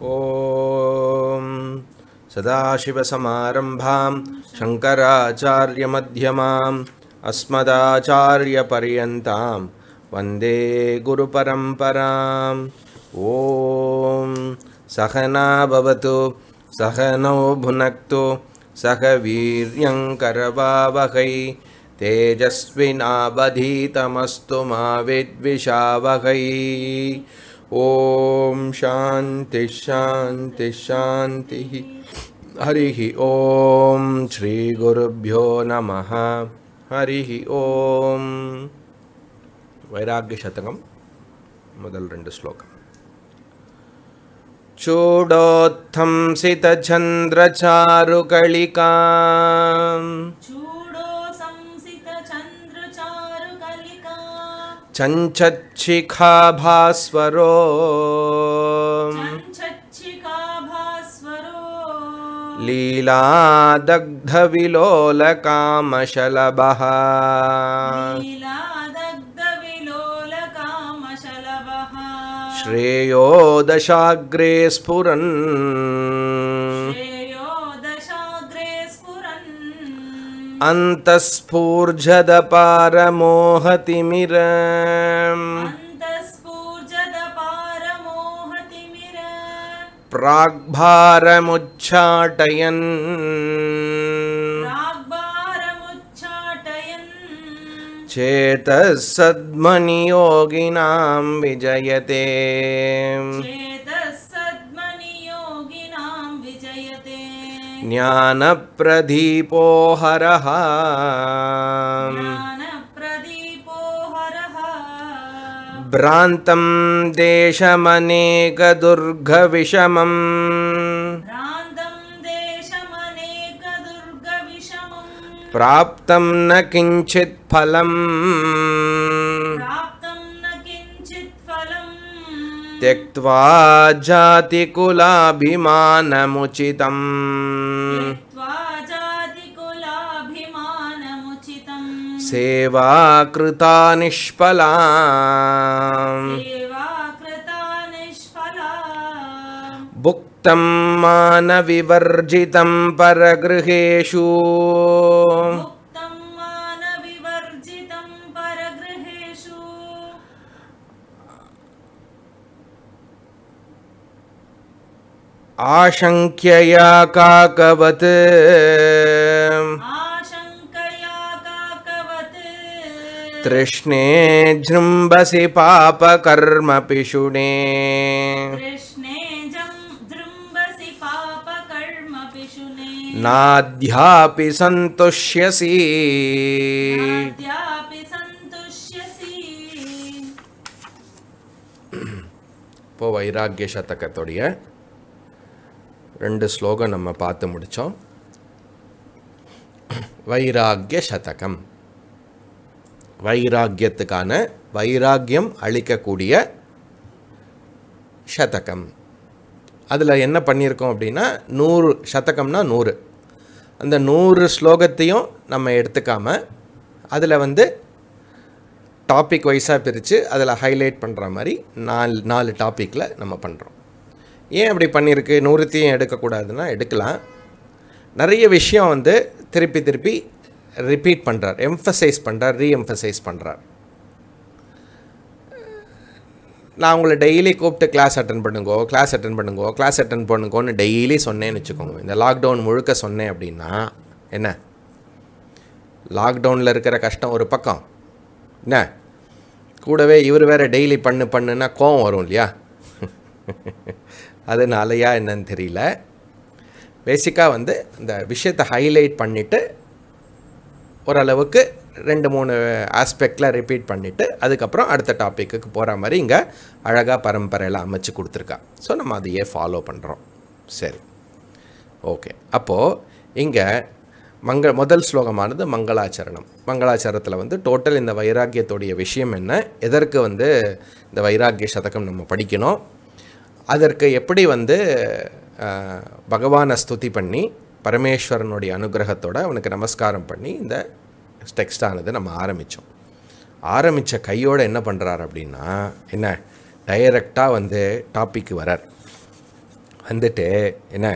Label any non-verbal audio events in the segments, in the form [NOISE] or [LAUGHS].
ॐ सदाशिवसमारम्भां शङ्कराचार्यमध्यमाम् अस्मदाचार्यपर्यन्तां वन्दे गुरुपरम्पराम् ॐ सहना भवतु सहनो भुनक्तु सह वीर्यङ्करवावहै तेजस्विनावधीतमस्तु मा विद्विषावहै ॐ शान्ति शान्ति शान्तिः हरिः ॐ श्रीगुरुभ्यो नमः हरिः ॐ वैराग्यशतकं मोदल् श्लोकं चूडोत्थंसितचन्द्रचारुकलिका चञ्चच्छिखाभास्वरो लीलादग्धविलोलकामशलभः श्रेयो दशाग्रे स्फुरन् अन्तः प्राग्भारमुच्छाटयन् चेतः सद्मनियोगिनां विजयते ज्ञानप्रदीपो हरः भ्रान्तं देशमनेकदुर्घविषमम् प्राप्तं न किञ्चित् फलम् त्यक्त्वा जातिकुलाभिमानमुचितम् सेवा कृता निष्फला भुक्तं मानविवर्जितं परगृहेषु आशङ्क्यया काकवत् तृष्णे जृम्बसि पापकर्मपि शुने नाद्यापि सन्तुष्यसि वैराग्यशतकतो ரெண்டு ஸ்லோகம் நம்ம பார்த்து முடித்தோம் வைராக்கிய சதகம் வைராக்கியத்துக்கான வைராக்கியம் அளிக்கக்கூடிய சதகம் அதில் என்ன பண்ணியிருக்கோம் அப்படின்னா நூறு சதகம்னா நூறு அந்த நூறு ஸ்லோகத்தையும் நம்ம எடுத்துக்காமல் அதில் வந்து டாபிக் வைஸாக பிரித்து அதில் ஹைலைட் பண்ணுற மாதிரி நாலு நாலு டாப்பிக்கில் நம்ம பண்ணுறோம் ஏன் அப்படி பண்ணியிருக்கு நூறுத்தையும் எடுக்கக்கூடாதுன்னா எடுக்கலாம் நிறைய விஷயம் வந்து திருப்பி திருப்பி ரிப்பீட் பண்ணுறார் எம்ஃபசைஸ் பண்ணுறார் ரீஎம்ஃபசைஸ் பண்ணுறார் நான் உங்களை டெய்லி கூப்பிட்டு கிளாஸ் அட்டன் பண்ணுங்கோ கிளாஸ் அட்டன் பண்ணுங்கோ கிளாஸ் அட்டன் பண்ணுங்கோன்னு டெய்லி சொன்னேன்னு வச்சுக்கோங்க இந்த லாக்டவுன் முழுக்க சொன்னேன் அப்படின்னா என்ன லாக்டவுனில் இருக்கிற கஷ்டம் ஒரு பக்கம் என்ன கூடவே இவர் வேறு டெய்லி பண்ணு பண்ணுன்னா கோவம் வரும் இல்லையா [LAUGHS] அது நாளையா என்னன்னு தெரியல பேசிக்காக வந்து இந்த விஷயத்தை ஹைலைட் பண்ணிவிட்டு ஓரளவுக்கு ரெண்டு மூணு ஆஸ்பெக்டில் ரிப்பீட் பண்ணிவிட்டு அதுக்கப்புறம் அடுத்த டாப்பிக்கு போகிற மாதிரி இங்கே அழகாக பரம்பரையில் அமைச்சு கொடுத்துருக்கா ஸோ நம்ம அதையே ஃபாலோ பண்ணுறோம் சரி ஓகே அப்போது இங்கே மங்க முதல் ஸ்லோகமானது மங்களாச்சரணம் மங்களாச்சாரத்தில் வந்து டோட்டல் இந்த வைராக்கியத்துடைய விஷயம் என்ன எதற்கு வந்து இந்த வைராக்கிய சதகம் நம்ம படிக்கணும் அதற்கு எப்படி வந்து பகவானை ஸ்துதி பண்ணி பரமேஸ்வரனுடைய அனுகிரகத்தோடு அவனுக்கு நமஸ்காரம் பண்ணி இந்த டெக்ஸ்டானது நம்ம ஆரம்பித்தோம் ஆரம்பித்த கையோடு என்ன பண்ணுறார் அப்படின்னா என்ன டைரக்டாக வந்து டாப்பிக்கு வரார் வந்துட்டு என்ன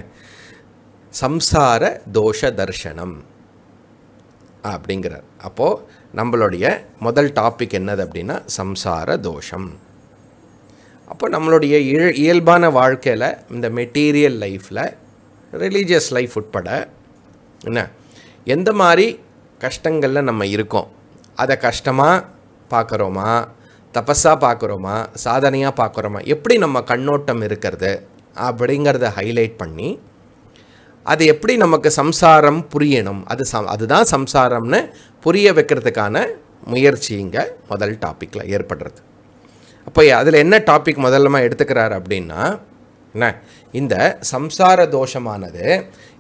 சம்சார தோஷ தர்ஷனம் அப்படிங்கிறார் அப்போது நம்மளுடைய முதல் டாபிக் என்னது அப்படின்னா சம்சார தோஷம் அப்போ நம்மளுடைய இயல்பான வாழ்க்கையில் இந்த மெட்டீரியல் லைஃப்பில் ரிலீஜியஸ் லைஃப் உட்பட என்ன எந்த மாதிரி கஷ்டங்களில் நம்ம இருக்கோம் அதை கஷ்டமாக பார்க்குறோமா தபஸாக பார்க்குறோமா சாதனையாக பார்க்குறோமா எப்படி நம்ம கண்ணோட்டம் இருக்கிறது அப்படிங்கிறத ஹைலைட் பண்ணி அது எப்படி நமக்கு சம்சாரம் புரியணும் அது சம் அதுதான் சம்சாரம்னு புரிய வைக்கிறதுக்கான முயற்சி இங்கே முதல் டாப்பிக்கில் ஏற்படுறது அப்போ அதில் என்ன டாபிக் முதல்லமா எடுத்துக்கிறாரு அப்படின்னா என்ன இந்த சம்சார தோஷமானது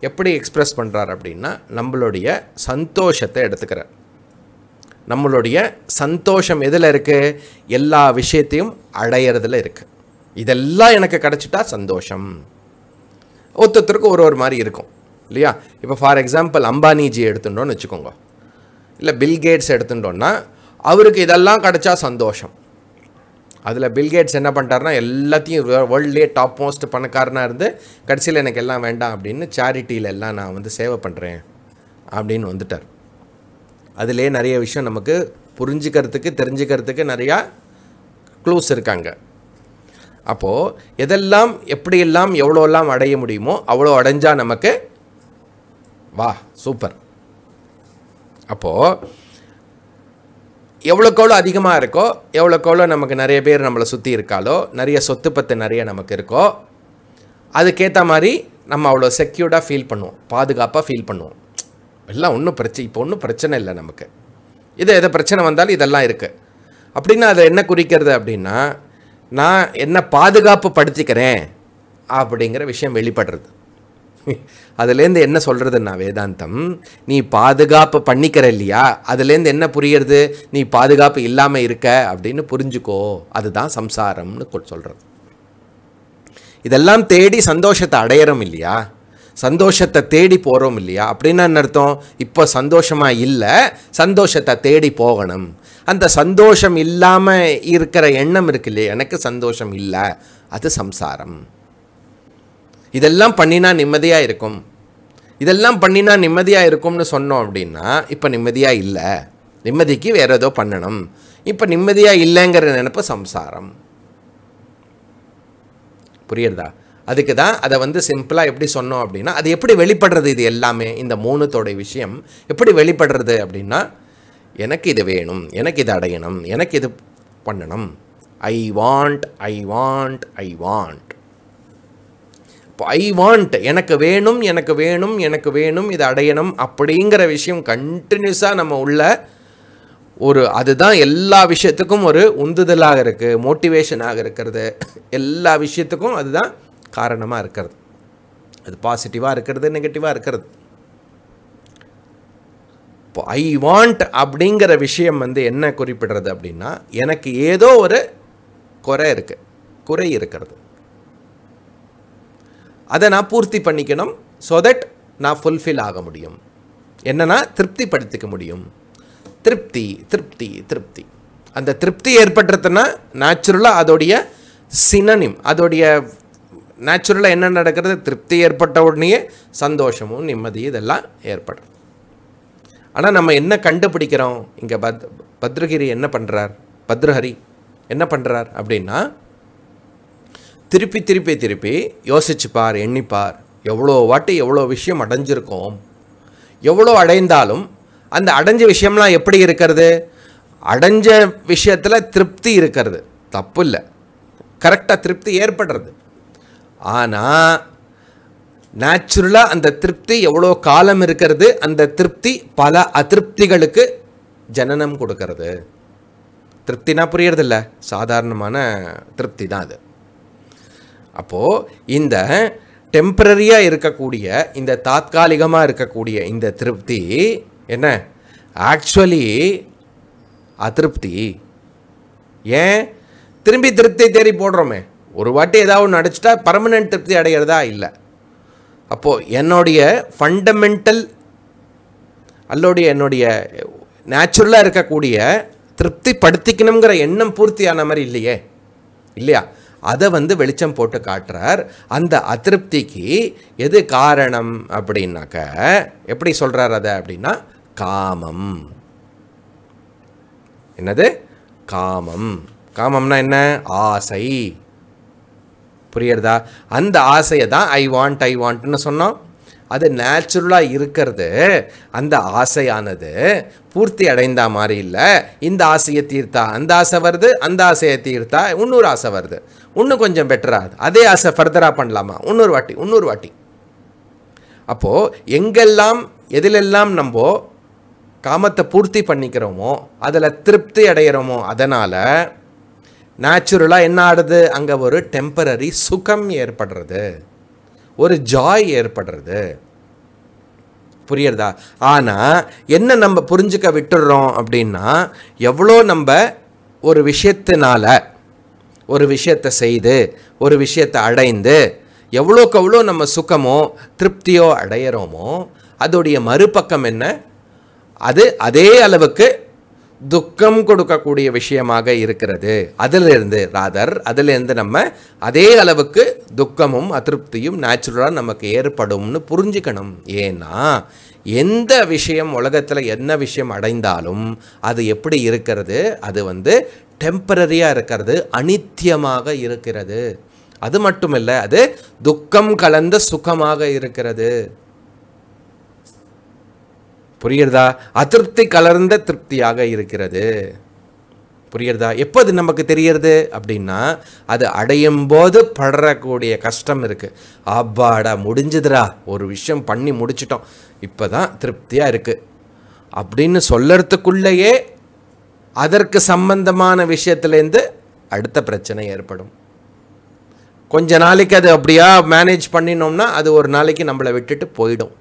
எப்படி எக்ஸ்ப்ரெஸ் பண்ணுறார் அப்படின்னா நம்மளுடைய சந்தோஷத்தை எடுத்துக்கிறார் நம்மளுடைய சந்தோஷம் எதில் இருக்குது எல்லா விஷயத்தையும் அடையிறதுல இருக்குது இதெல்லாம் எனக்கு கிடச்சிட்டா சந்தோஷம் ஒருத்தருக்கு ஒரு ஒரு மாதிரி இருக்கும் இல்லையா இப்போ ஃபார் எக்ஸாம்பிள் அம்பானிஜி எடுத்துட்டோன்னு வச்சுக்கோங்க இல்லை பில்கேட்ஸ் எடுத்துட்டோன்னா அவருக்கு இதெல்லாம் கிடச்சா சந்தோஷம் அதில் பில்கேட்ஸ் என்ன பண்ணிட்டாருன்னா எல்லாத்தையும் வேர்ல்ட்லேயே டாப் மோஸ்ட் பணக்காரனாக இருந்து கடைசியில் எனக்கு எல்லாம் வேண்டாம் அப்படின்னு சேரிட்டியில் எல்லாம் நான் வந்து சேவை பண்ணுறேன் அப்படின்னு வந்துட்டார் அதிலே நிறைய விஷயம் நமக்கு புரிஞ்சுக்கிறதுக்கு தெரிஞ்சுக்கிறதுக்கு நிறையா க்ளூஸ் இருக்காங்க அப்போது எதெல்லாம் எப்படியெல்லாம் எவ்வளோலாம் அடைய முடியுமோ அவ்வளோ அடைஞ்சால் நமக்கு வா சூப்பர் அப்போது எவ்வளோக்கு எவ்வளோ அதிகமாக இருக்கோ எவ்வளோக்கு எவ்வளோ நமக்கு நிறைய பேர் நம்மளை சுற்றி இருக்காலோ நிறைய சொத்து பற்றி நிறைய நமக்கு இருக்கோ அதுக்கேற்ற மாதிரி நம்ம அவ்வளோ செக்யூர்டாக ஃபீல் பண்ணுவோம் பாதுகாப்பாக ஃபீல் பண்ணுவோம் எல்லாம் ஒன்றும் பிரச்சனை இப்போ ஒன்றும் பிரச்சனை இல்லை நமக்கு இது எதை பிரச்சனை வந்தாலும் இதெல்லாம் இருக்குது அப்படின்னா அதை என்ன குறிக்கிறது அப்படின்னா நான் என்ன பாதுகாப்பு படுத்திக்கிறேன் அப்படிங்கிற விஷயம் வெளிப்படுறது அதுலேருந்து என்ன சொல்கிறதுன்னா வேதாந்தம் நீ பாதுகாப்பு பண்ணிக்கிற இல்லையா அதுலேருந்து என்ன புரியறது நீ பாதுகாப்பு இல்லாமல் இருக்க அப்படின்னு புரிஞ்சுக்கோ அதுதான் சம்சாரம்னு சொல்கிறது இதெல்லாம் தேடி சந்தோஷத்தை அடையிறோம் இல்லையா சந்தோஷத்தை தேடி போகிறோம் இல்லையா அப்படின்னா என்ன அர்த்தம் இப்போ சந்தோஷமாக இல்லை சந்தோஷத்தை தேடி போகணும் அந்த சந்தோஷம் இல்லாமல் இருக்கிற எண்ணம் இருக்கு இல்லையா எனக்கு சந்தோஷம் இல்லை அது சம்சாரம் இதெல்லாம் பண்ணினா நிம்மதியாக இருக்கும் இதெல்லாம் பண்ணினா நிம்மதியாக இருக்கும்னு சொன்னோம் அப்படின்னா இப்போ நிம்மதியாக இல்லை நிம்மதிக்கு வேறு ஏதோ பண்ணணும் இப்போ நிம்மதியாக இல்லைங்கிற நினப்பு சம்சாரம் புரியுறதா அதுக்கு தான் அதை வந்து சிம்பிளாக எப்படி சொன்னோம் அப்படின்னா அது எப்படி வெளிப்படுறது இது எல்லாமே இந்த மூணுத்தோடைய விஷயம் எப்படி வெளிப்படுறது அப்படின்னா எனக்கு இது வேணும் எனக்கு இது அடையணும் எனக்கு இது பண்ணணும் I want I want I want I want எனக்கு வேணும் எனக்கு வேணும் எனக்கு வேணும் இதை அடையணும் அப்படிங்கிற விஷயம் கண்டினியூஸாக நம்ம உள்ள ஒரு அதுதான் எல்லா விஷயத்துக்கும் ஒரு உந்துதலாக இருக்குது மோட்டிவேஷனாக இருக்கிறது எல்லா விஷயத்துக்கும் அதுதான் காரணமாக இருக்கிறது அது பாசிட்டிவாக இருக்கிறது நெகட்டிவாக இருக்கிறது இப்போ ஐ வாண்ட் அப்படிங்கிற விஷயம் வந்து என்ன குறிப்பிடுறது அப்படின்னா எனக்கு ஏதோ ஒரு குறை இருக்குது குறை இருக்கிறது அதை நான் பூர்த்தி பண்ணிக்கணும் ஸோ தட் நான் ஃபுல்ஃபில் ஆக முடியும் என்னென்னா திருப்திப்படுத்திக்க முடியும் திருப்தி திருப்தி திருப்தி அந்த திருப்தி ஏற்பட்டுறதுன்னா நேச்சுரலாக அதோடைய சினனிம் அதோடைய நேச்சுரலாக என்ன நடக்கிறது திருப்தி ஏற்பட்ட உடனேயே சந்தோஷமும் நிம்மதி இதெல்லாம் ஏற்படும் ஆனால் நம்ம என்ன கண்டுபிடிக்கிறோம் இங்கே பத் பத்ரகிரி என்ன பண்ணுறார் பத்ரஹரி என்ன பண்ணுறார் அப்படின்னா திருப்பி திருப்பி திருப்பி யோசிச்சுப்பார் எண்ணிப்பார் எவ்வளோ வாட்டி எவ்வளோ விஷயம் அடைஞ்சிருக்கோம் எவ்வளோ அடைந்தாலும் அந்த அடைஞ்ச விஷயம்லாம் எப்படி இருக்கிறது அடைஞ்ச விஷயத்தில் திருப்தி இருக்கிறது தப்பு இல்லை கரெக்டாக திருப்தி ஏற்படுறது ஆனால் நேச்சுரலாக அந்த திருப்தி எவ்வளோ காலம் இருக்கிறது அந்த திருப்தி பல அதிருப்திகளுக்கு ஜனனம் கொடுக்கறது திருப்தினா புரியறதில்ல சாதாரணமான திருப்தி தான் அது அப்போது இந்த டெம்பரரியாக இருக்கக்கூடிய இந்த தாற்காலிகமாக இருக்கக்கூடிய இந்த திருப்தி என்ன ஆக்சுவலி அதிருப்தி ஏன் திரும்பி திருப்தி தேடி போடுறோமே ஒரு வாட்டி ஏதாவது ஒன்று அடிச்சிட்டா பர்மனெண்ட் திருப்தி அடைகிறதா இல்லை அப்போது என்னுடைய ஃபண்டமெண்டல் அல்லோடைய என்னுடைய நேச்சுரலாக இருக்கக்கூடிய திருப்தி படுத்திக்கணுங்கிற எண்ணம் பூர்த்தியான மாதிரி இல்லையே இல்லையா அதை வந்து வெளிச்சம் போட்டு காட்டுறார் அந்த அதிருப்திக்கு எது காரணம் அப்படின்னாக்க எப்படி சொல்கிறார் அதை அப்படின்னா காமம் என்னது காமம் காமம்னா என்ன ஆசை புரியறதா அந்த ஆசையை தான் ஐ வாண்ட் ஐ வாண்ட்னு சொன்னோம் அது நேச்சுரலாக இருக்கிறது அந்த ஆசையானது பூர்த்தி அடைந்தா மாதிரி இல்லை இந்த ஆசையை தீர்த்தா அந்த ஆசை வருது அந்த ஆசையை தீர்த்தா இன்னொரு ஆசை வருது இன்னும் கொஞ்சம் பெட்டராக அதே ஆசை ஃபர்தராக பண்ணலாமா இன்னொரு வாட்டி இன்னொரு வாட்டி அப்போது எங்கெல்லாம் எதிலெல்லாம் நம்ம காமத்தை பூர்த்தி பண்ணிக்கிறோமோ அதில் திருப்தி அடைகிறோமோ அதனால் நேச்சுரலாக என்ன ஆடுது அங்கே ஒரு டெம்பரரி சுகம் ஏற்படுறது ஒரு ஜாய் ஏற்படுறது புரியுறதா ஆனால் என்ன நம்ம புரிஞ்சுக்க விட்டுடுறோம் அப்படின்னா எவ்வளோ நம்ம ஒரு விஷயத்தினால ஒரு விஷயத்தை செய்து ஒரு விஷயத்தை அடைந்து எவ்வளோக்கு எவ்வளோ நம்ம சுகமோ திருப்தியோ அடையிறோமோ அதோடைய மறுபக்கம் என்ன அது அதே அளவுக்கு துக்கம் கொடுக்கக்கூடிய விஷயமாக இருக்கிறது அதிலிருந்து ராதர் அதிலிருந்து நம்ம அதே அளவுக்கு துக்கமும் அதிருப்தியும் நேச்சுரலாக நமக்கு ஏற்படும்னு புரிஞ்சுக்கணும் ஏன்னா எந்த விஷயம் உலகத்தில் என்ன விஷயம் அடைந்தாலும் அது எப்படி இருக்கிறது அது வந்து டெம்பரரியாக இருக்கிறது அனித்தியமாக இருக்கிறது அது மட்டும் இல்லை அது துக்கம் கலந்த சுகமாக இருக்கிறது புரியுறதா அதிருப்தி கலர்ந்த திருப்தியாக இருக்கிறது புரியுறதா எப்போ அது நமக்கு தெரியறது அப்படின்னா அது அடையும் போது படுறக்கூடிய கஷ்டம் இருக்குது அப்பாடா முடிஞ்சுதுரா ஒரு விஷயம் பண்ணி முடிச்சிட்டோம் இப்போ தான் திருப்தியாக இருக்குது அப்படின்னு சொல்லறதுக்குள்ளேயே அதற்கு சம்பந்தமான விஷயத்துலேருந்து அடுத்த பிரச்சனை ஏற்படும் கொஞ்ச நாளைக்கு அது அப்படியா மேனேஜ் பண்ணினோம்னா அது ஒரு நாளைக்கு நம்மளை விட்டுட்டு போயிடும்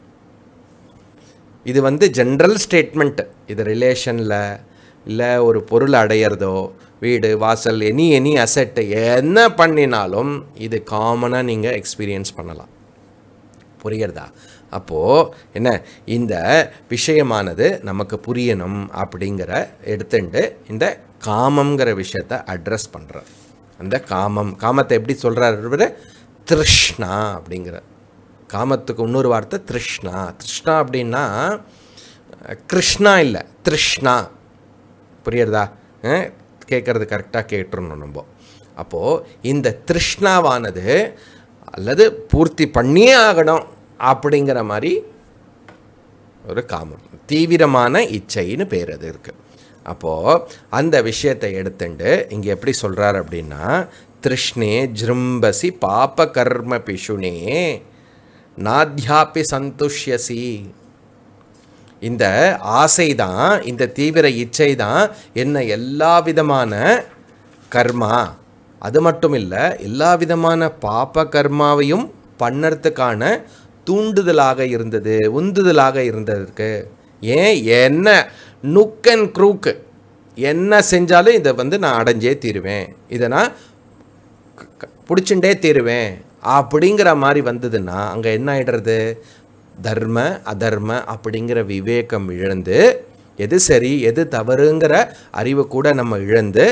இது வந்து ஜென்ரல் ஸ்டேட்மெண்ட்டு இது ரிலேஷனில் இல்லை ஒரு பொருள் அடையிறதோ வீடு வாசல் எனி எனி அசெட்டு என்ன பண்ணினாலும் இது காமனாக நீங்கள் எக்ஸ்பீரியன்ஸ் பண்ணலாம் புரிகிறதா அப்போது என்ன இந்த விஷயமானது நமக்கு புரியணும் அப்படிங்கிற எடுத்துட்டு இந்த காமங்கிற விஷயத்தை அட்ரஸ் பண்ணுறோம் அந்த காமம் காமத்தை எப்படி சொல்கிறார் திருஷ்ணா அப்படிங்கிற காமத்துக்கு இன்னொரு வார்த்தை திருஷ்ணா திருஷ்ணா அப்படின்னா கிருஷ்ணா இல்லை திருஷ்ணா புரியுறதா கேட்குறது கரெக்டாக கேட்டுருணும் நம்ம அப்போது இந்த திருஷ்ணாவானது அல்லது பூர்த்தி பண்ணியே ஆகணும் அப்படிங்கிற மாதிரி ஒரு காமம் தீவிரமான இச்சைன்னு பேர் அது இருக்குது அப்போது அந்த விஷயத்தை எடுத்துண்டு இங்கே எப்படி சொல்கிறார் அப்படின்னா திருஷ்ணே ஜிரும்பசி பாப்ப கர்ம பிஷுனே நாத்யாப்பி சந்துஷ்யசி இந்த ஆசை தான் இந்த தீவிர இச்சை தான் என்ன எல்லா விதமான கர்மா அது மட்டும் இல்லை எல்லா விதமான பாப்ப கர்மாவையும் பண்ணறதுக்கான தூண்டுதலாக இருந்தது உந்துதலாக இருந்ததுக்கு ஏன் என்ன நுக் அண்ட் க்ரூக்கு என்ன செஞ்சாலும் இதை வந்து நான் அடைஞ்சே தீருவேன் இதை நான் பிடிச்சுட்டே தீருவேன் அப்படிங்கிற மாதிரி வந்ததுன்னா அங்கே என்ன ஆகிடுறது தர்ம அதர்ம அப்படிங்கிற விவேகம் இழந்து எது சரி எது தவறுங்கிற அறிவை கூட நம்ம இழந்து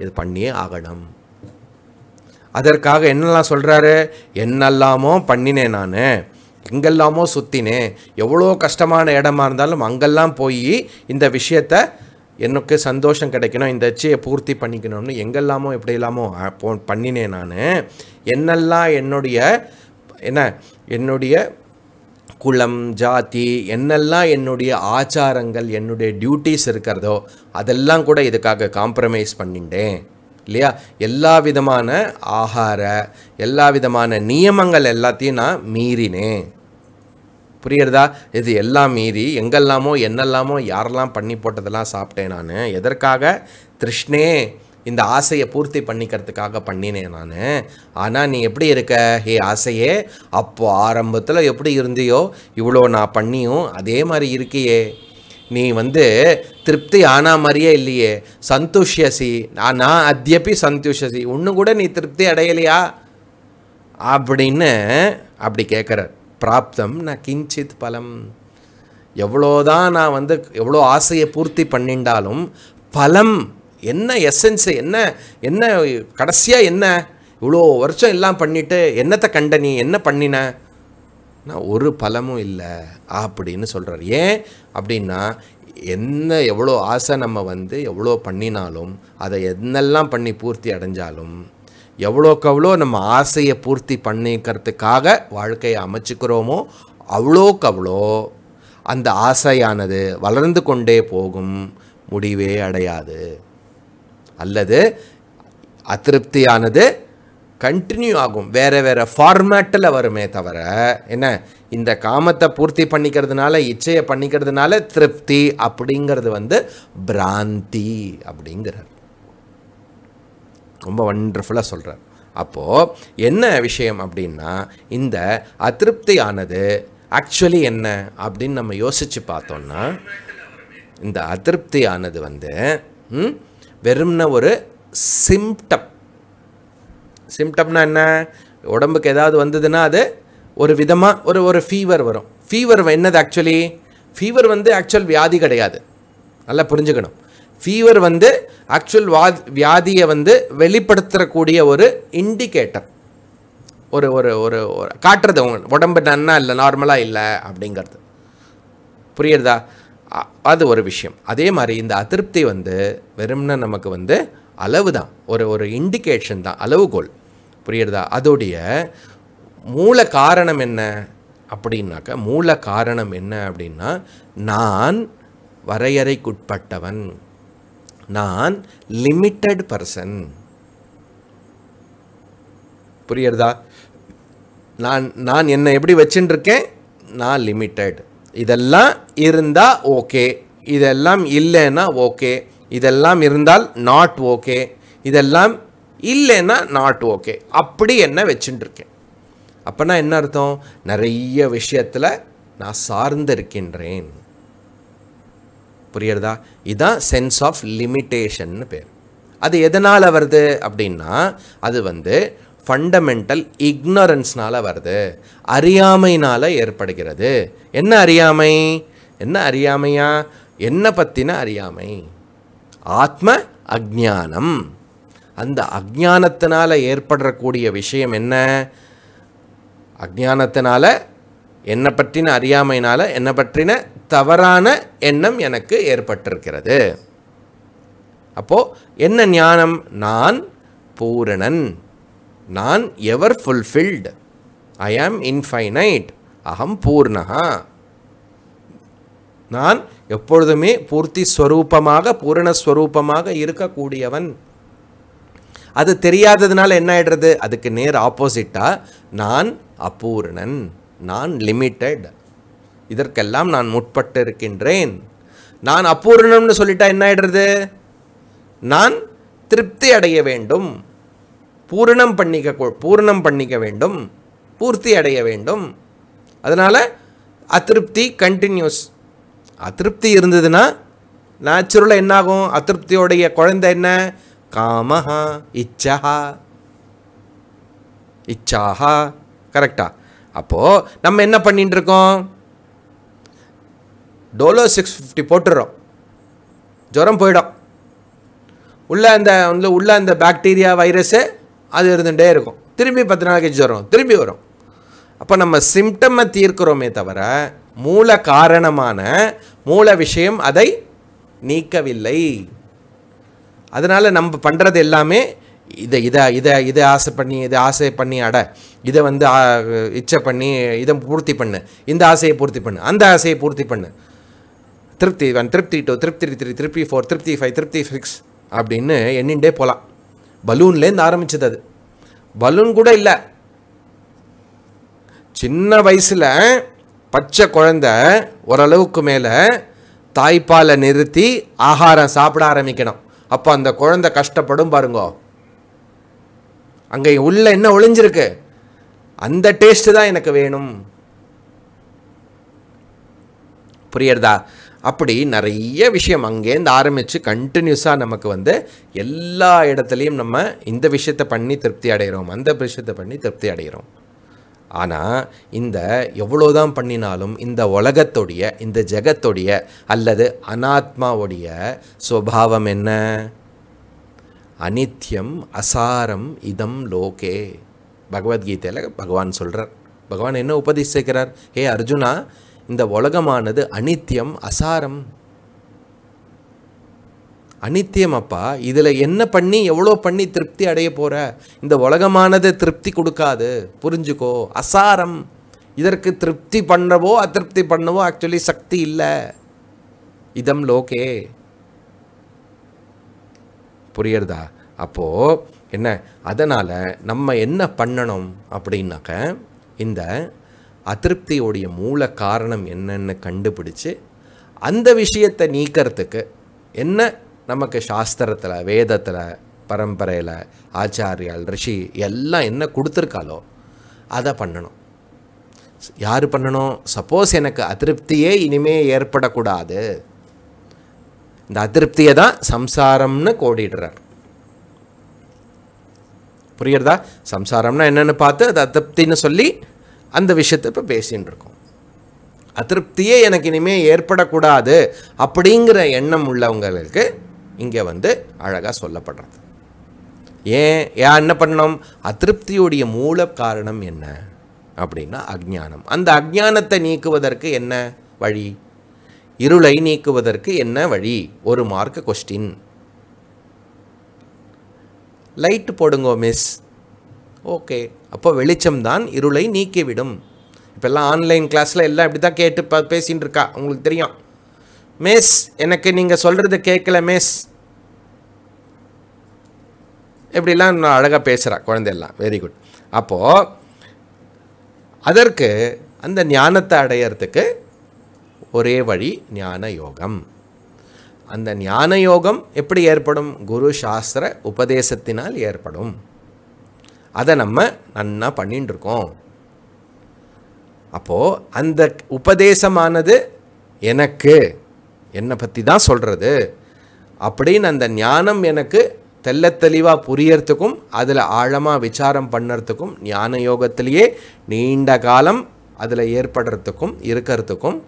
இது பண்ணியே ஆகணும் அதற்காக என்னெல்லாம் சொல்கிறாரு என்னெல்லாமோ பண்ணினேன் நான் எங்கெல்லாமோ சுற்றினேன் எவ்வளோ கஷ்டமான இடமா இருந்தாலும் அங்கெல்லாம் போய் இந்த விஷயத்தை எனக்கு சந்தோஷம் கிடைக்கணும் இந்த இச்சையை பூர்த்தி பண்ணிக்கணும்னு எங்கெல்லாமோ எப்படி இல்லாமோ போ பண்ணினேன் நான் என்னெல்லாம் என்னுடைய என்ன என்னுடைய குலம் ஜாதி என்னெல்லாம் என்னுடைய ஆச்சாரங்கள் என்னுடைய டியூட்டிஸ் இருக்கிறதோ அதெல்லாம் கூட இதுக்காக காம்ப்ரமைஸ் பண்ணிட்டேன் இல்லையா எல்லா விதமான ஆகார எல்லா விதமான நியமங்கள் எல்லாத்தையும் நான் மீறினேன் புரியுறதா இது எல்லாம் மீறி எங்கெல்லாமோ என்னெல்லாமோ யாரெல்லாம் பண்ணி போட்டதெல்லாம் சாப்பிட்டேன் நான் எதற்காக திருஷ்ணே இந்த ஆசையை பூர்த்தி பண்ணிக்கிறதுக்காக பண்ணினேன் நான் ஆனால் நீ எப்படி இருக்க ஏ ஆசையே அப்போ ஆரம்பத்தில் எப்படி இருந்தியோ இவ்வளோ நான் பண்ணியும் அதே மாதிரி இருக்கியே நீ வந்து திருப்தி ஆனா மாதிரியே இல்லையே சந்தோஷியசி நான் நான் அத்தியப்பி சந்தோஷசி ஒன்று கூட நீ திருப்தி அடையலையா அப்படின்னு அப்படி கேட்குறார் பிராப்தம் நான் கிஞ்சித் பலம் எவ்வளோதான் நான் வந்து எவ்வளோ ஆசையை பூர்த்தி பண்ணிண்டாலும் பலம் என்ன எசன்ஸு என்ன என்ன கடைசியாக என்ன இவ்வளோ வருஷம் எல்லாம் பண்ணிவிட்டு என்னத்தை கண்ட நீ என்ன பண்ணின நான் ஒரு பலமும் இல்லை அப்படின்னு சொல்கிறார் ஏன் அப்படின்னா என்ன எவ்வளோ ஆசை நம்ம வந்து எவ்வளோ பண்ணினாலும் அதை என்னெல்லாம் பண்ணி பூர்த்தி அடைஞ்சாலும் எவ்வளோக்கு அவ்வளோ நம்ம ஆசையை பூர்த்தி பண்ணிக்கிறதுக்காக வாழ்க்கையை அமைச்சுக்கிறோமோ அவ்வளோக்கு அவ்வளோ அந்த ஆசையானது வளர்ந்து கொண்டே போகும் முடிவே அடையாது அல்லது அதிருப்தியானது கண்டினியூ ஆகும் வேறு வேறு ஃபார்மேட்டில் வருமே தவிர என்ன இந்த காமத்தை பூர்த்தி பண்ணிக்கிறதுனால இச்சையை பண்ணிக்கிறதுனால திருப்தி அப்படிங்கிறது வந்து பிராந்தி அப்படிங்கிறார் ரொம்ப வண்டர்ஃபுல்லாக சொல்கிறார் அப்போது என்ன விஷயம் அப்படின்னா இந்த அதிருப்தி ஆனது ஆக்சுவலி என்ன அப்படின்னு நம்ம யோசித்து பார்த்தோம்னா இந்த அதிருப்தி ஆனது வந்து வெறும்ன ஒரு சிம்டம் சிம்டம்னா என்ன உடம்புக்கு ஏதாவது வந்ததுன்னா அது ஒரு விதமாக ஒரு ஒரு ஃபீவர் வரும் ஃபீவர் என்னது ஆக்சுவலி ஃபீவர் வந்து ஆக்சுவல் வியாதி கிடையாது நல்லா புரிஞ்சுக்கணும் ஃபீவர் வந்து ஆக்சுவல் வா வியாதியை வந்து வெளிப்படுத்துறக்கூடிய ஒரு இண்டிகேட்டர் ஒரு ஒரு ஒரு காட்டுறது உடம்பு நன்னா இல்லை நார்மலாக இல்லை அப்படிங்கிறது புரியுறதா அது ஒரு விஷயம் அதே மாதிரி இந்த அதிருப்தி வந்து வெறும்னா நமக்கு வந்து அளவு தான் ஒரு ஒரு இண்டிகேஷன் தான் அளவுகோல் புரியுறதா அதோடைய மூல காரணம் என்ன அப்படின்னாக்க மூல காரணம் என்ன அப்படின்னா நான் வரையறைக்குட்பட்டவன் நான் லிமிட்டட் பர்சன் புரியுறதா நான் நான் என்னை எப்படி வச்சுட்டுருக்கேன் நான் லிமிட்டட் இதெல்லாம் இருந்தால் ஓகே இதெல்லாம் இல்லைன்னா ஓகே இதெல்லாம் இருந்தால் நாட் ஓகே இதெல்லாம் இல்லைன்னா நாட் ஓகே அப்படி என்ன வச்சுட்டுருக்கேன் அப்போனா என்ன அர்த்தம் நிறைய விஷயத்தில் நான் சார்ந்து இருக்கின்றேன் புரியுறதா இதுதான் சென்ஸ் ஆஃப் லிமிட்டேஷன்னு பேர் அது எதனால் வருது அப்படின்னா அது வந்து ஃபண்டமெண்டல் இக்னரன்ஸ்னால் வருது அறியாமைனால் ஏற்படுகிறது என்ன அறியாமை என்ன அறியாமையா என்ன பற்றின அறியாமை ஆத்ம அஜானம் அந்த அஜானத்தினால் ஏற்படக்கூடிய விஷயம் என்ன அஜானத்தினால் என்னை பற்றின அறியாமையினால் என்னை பற்றின தவறான எண்ணம் எனக்கு ஏற்பட்டிருக்கிறது அப்போது என்ன ஞானம் நான் பூரணன் நான் எவர் ஃபுல்ஃபில்டு ஐ ஆம் இன்ஃபைனைட் அகம் பூர்ணகா நான் எப்பொழுதுமே பூர்த்தி ஸ்வரூபமாக பூரணஸ்வரூபமாக இருக்கக்கூடியவன் அது தெரியாததுனால என்ன ஆயிடுறது அதுக்கு நேர் ஆப்போசிட்டாக நான் அபூர்ணன் நான் லிமிட்டெட் இதற்கெல்லாம் நான் முற்பட்டு இருக்கின்றேன் நான் அபூர்ணம்னு சொல்லிட்டா என்ன ஆயிடுறது நான் திருப்தி அடைய வேண்டும் பூரணம் பண்ணிக்க பூரணம் பண்ணிக்க வேண்டும் பூர்த்தி அடைய வேண்டும் அதனால் அதிருப்தி கண்டினியூஸ் அதிருப்தி இருந்ததுன்னா நேச்சுரலாக என்னாகும் அதிருப்தியோடைய குழந்தை என்ன காமஹா இச்சஹா இச்சாஹா கரெக்டா அப்போது நம்ம என்ன பண்ணிட்டு இருக்கோம் டோலோ சிக்ஸ் ஃபிஃப்டி போட்டுடுறோம் ஜுரம் போயிடும் உள்ளே அந்த உள்ளே அந்த பாக்டீரியா வைரஸு அது இருந்துகிட்டே இருக்கும் திரும்பி பத்து நாளைக்கு ஜுரம் திரும்பி வரும் அப்போ நம்ம சிம்டம்மை தீர்க்கிறோமே தவிர மூல காரணமான மூல விஷயம் அதை நீக்கவில்லை அதனால் நம்ம பண்ணுறது எல்லாமே இதை இதை இதை இதை ஆசை பண்ணி இதை ஆசை பண்ணி அட இதை வந்து இச்சை பண்ணி இதை பூர்த்தி பண்ணு இந்த ஆசையை பூர்த்தி பண்ணு அந்த ஆசையை பூர்த்தி பண்ணு திருப்தி ஒன் திருப்தி டூ திருப்தி த்ரீ திருப்தி ஃபோர் திருப்தி ஃபைவ் திருப்தி சிக்ஸ் அப்படின்னு எண்ணிண்டே போகலாம் பலூன்லேருந்து ஆரம்பிச்சது அது பலூன் கூட இல்லை சின்ன வயசில் பச்சை குழந்த ஓரளவுக்கு மேலே தாய்ப்பாலை நிறுத்தி ஆகாரம் சாப்பிட ஆரம்பிக்கணும் அப்போ அந்த குழந்தை கஷ்டப்படும் பாருங்கோ அங்கே உள்ள என்ன ஒளிஞ்சிருக்கு அந்த டேஸ்ட்டு தான் எனக்கு வேணும் புரியறதா அப்படி நிறைய விஷயம் அங்கேருந்து ஆரம்பித்து கண்டினியூஸாக நமக்கு வந்து எல்லா இடத்துலையும் நம்ம இந்த விஷயத்தை பண்ணி திருப்தி அடைகிறோம் அந்த விஷயத்தை பண்ணி திருப்தி அடைகிறோம் ஆனால் இந்த எவ்வளோதான் பண்ணினாலும் இந்த உலகத்துடைய இந்த ஜெகத்துடைய அல்லது அனாத்மாவுடைய சுபாவம் என்ன அனித்யம் அசாரம் இதம் லோகே பகவத்கீதையில் பகவான் சொல்கிறார் பகவான் என்ன உபதேசிக்கிறார் ஹே அர்ஜுனா இந்த உலகமானது அனித்தியம் அசாரம் அனித்தியம் அப்பா இதில் என்ன பண்ணி எவ்வளோ பண்ணி திருப்தி அடைய போகிற இந்த உலகமானது திருப்தி கொடுக்காது புரிஞ்சுக்கோ அசாரம் இதற்கு திருப்தி பண்ணவோ அதிருப்தி பண்ணவோ ஆக்சுவலி சக்தி இல்லை இதம் லோகே புரியறதா அப்போது என்ன அதனால் நம்ம என்ன பண்ணணும் அப்படின்னாக்க இந்த அதிருப்தியோடைய மூல காரணம் என்னன்னு கண்டுபிடிச்சு அந்த விஷயத்தை நீக்கிறதுக்கு என்ன நமக்கு சாஸ்திரத்தில் வேதத்தில் பரம்பரையில் ஆச்சாரியால் ரிஷி எல்லாம் என்ன கொடுத்துருக்காலோ அதை பண்ணணும் யார் பண்ணணும் சப்போஸ் எனக்கு அதிருப்தியே இனிமே ஏற்படக்கூடாது இந்த அதிருப்தியை தான் சம்சாரம்னு கோடிடுறார் புரியுறதா சம்சாரம்னா என்னென்னு பார்த்து அது அதிருப்தின்னு சொல்லி அந்த விஷயத்தை இப்போ பேசின்னு இருக்கோம் அதிருப்தியே எனக்கு இனிமேல் ஏற்படக்கூடாது அப்படிங்கிற எண்ணம் உள்ளவங்களுக்கு இங்கே வந்து அழகாக சொல்லப்படுறது ஏன் ஏன் என்ன பண்ணோம் அதிருப்தியுடைய மூல காரணம் என்ன அப்படின்னா அஜ்ஞானம் அந்த அஜ்ஞானத்தை நீக்குவதற்கு என்ன வழி இருளை நீக்குவதற்கு என்ன வழி ஒரு மார்க் கொஸ்டின் லைட் போடுங்கோ மிஸ் ஓகே அப்போ வெளிச்சம்தான் இருளை நீக்கிவிடும் இப்போல்லாம் ஆன்லைன் கிளாஸில் எல்லாம் இப்படி தான் கேட்டு ப பேசின்னு இருக்கா உங்களுக்கு தெரியும் மிஸ் எனக்கு நீங்கள் சொல்கிறத கேட்கல மிஸ் இப்படிலாம் நான் அழகாக பேசுகிறேன் குழந்தையெல்லாம் வெரி குட் அப்போது அதற்கு அந்த ஞானத்தை அடையிறதுக்கு ஒரே வழி ஞான யோகம் அந்த ஞான யோகம் எப்படி ஏற்படும் குரு சாஸ்திர உபதேசத்தினால் ஏற்படும் அதை நம்ம நன்னா பண்ணிட்டுருக்கோம் அப்போது அந்த உபதேசமானது எனக்கு என்னை பற்றி தான் சொல்கிறது அப்படின்னு அந்த ஞானம் எனக்கு தெல்ல தெளிவாக புரியறதுக்கும் அதில் ஆழமாக விசாரம் பண்ணுறதுக்கும் ஞான யோகத்திலேயே நீண்ட காலம் அதில் ஏற்படுறதுக்கும் இருக்கிறதுக்கும்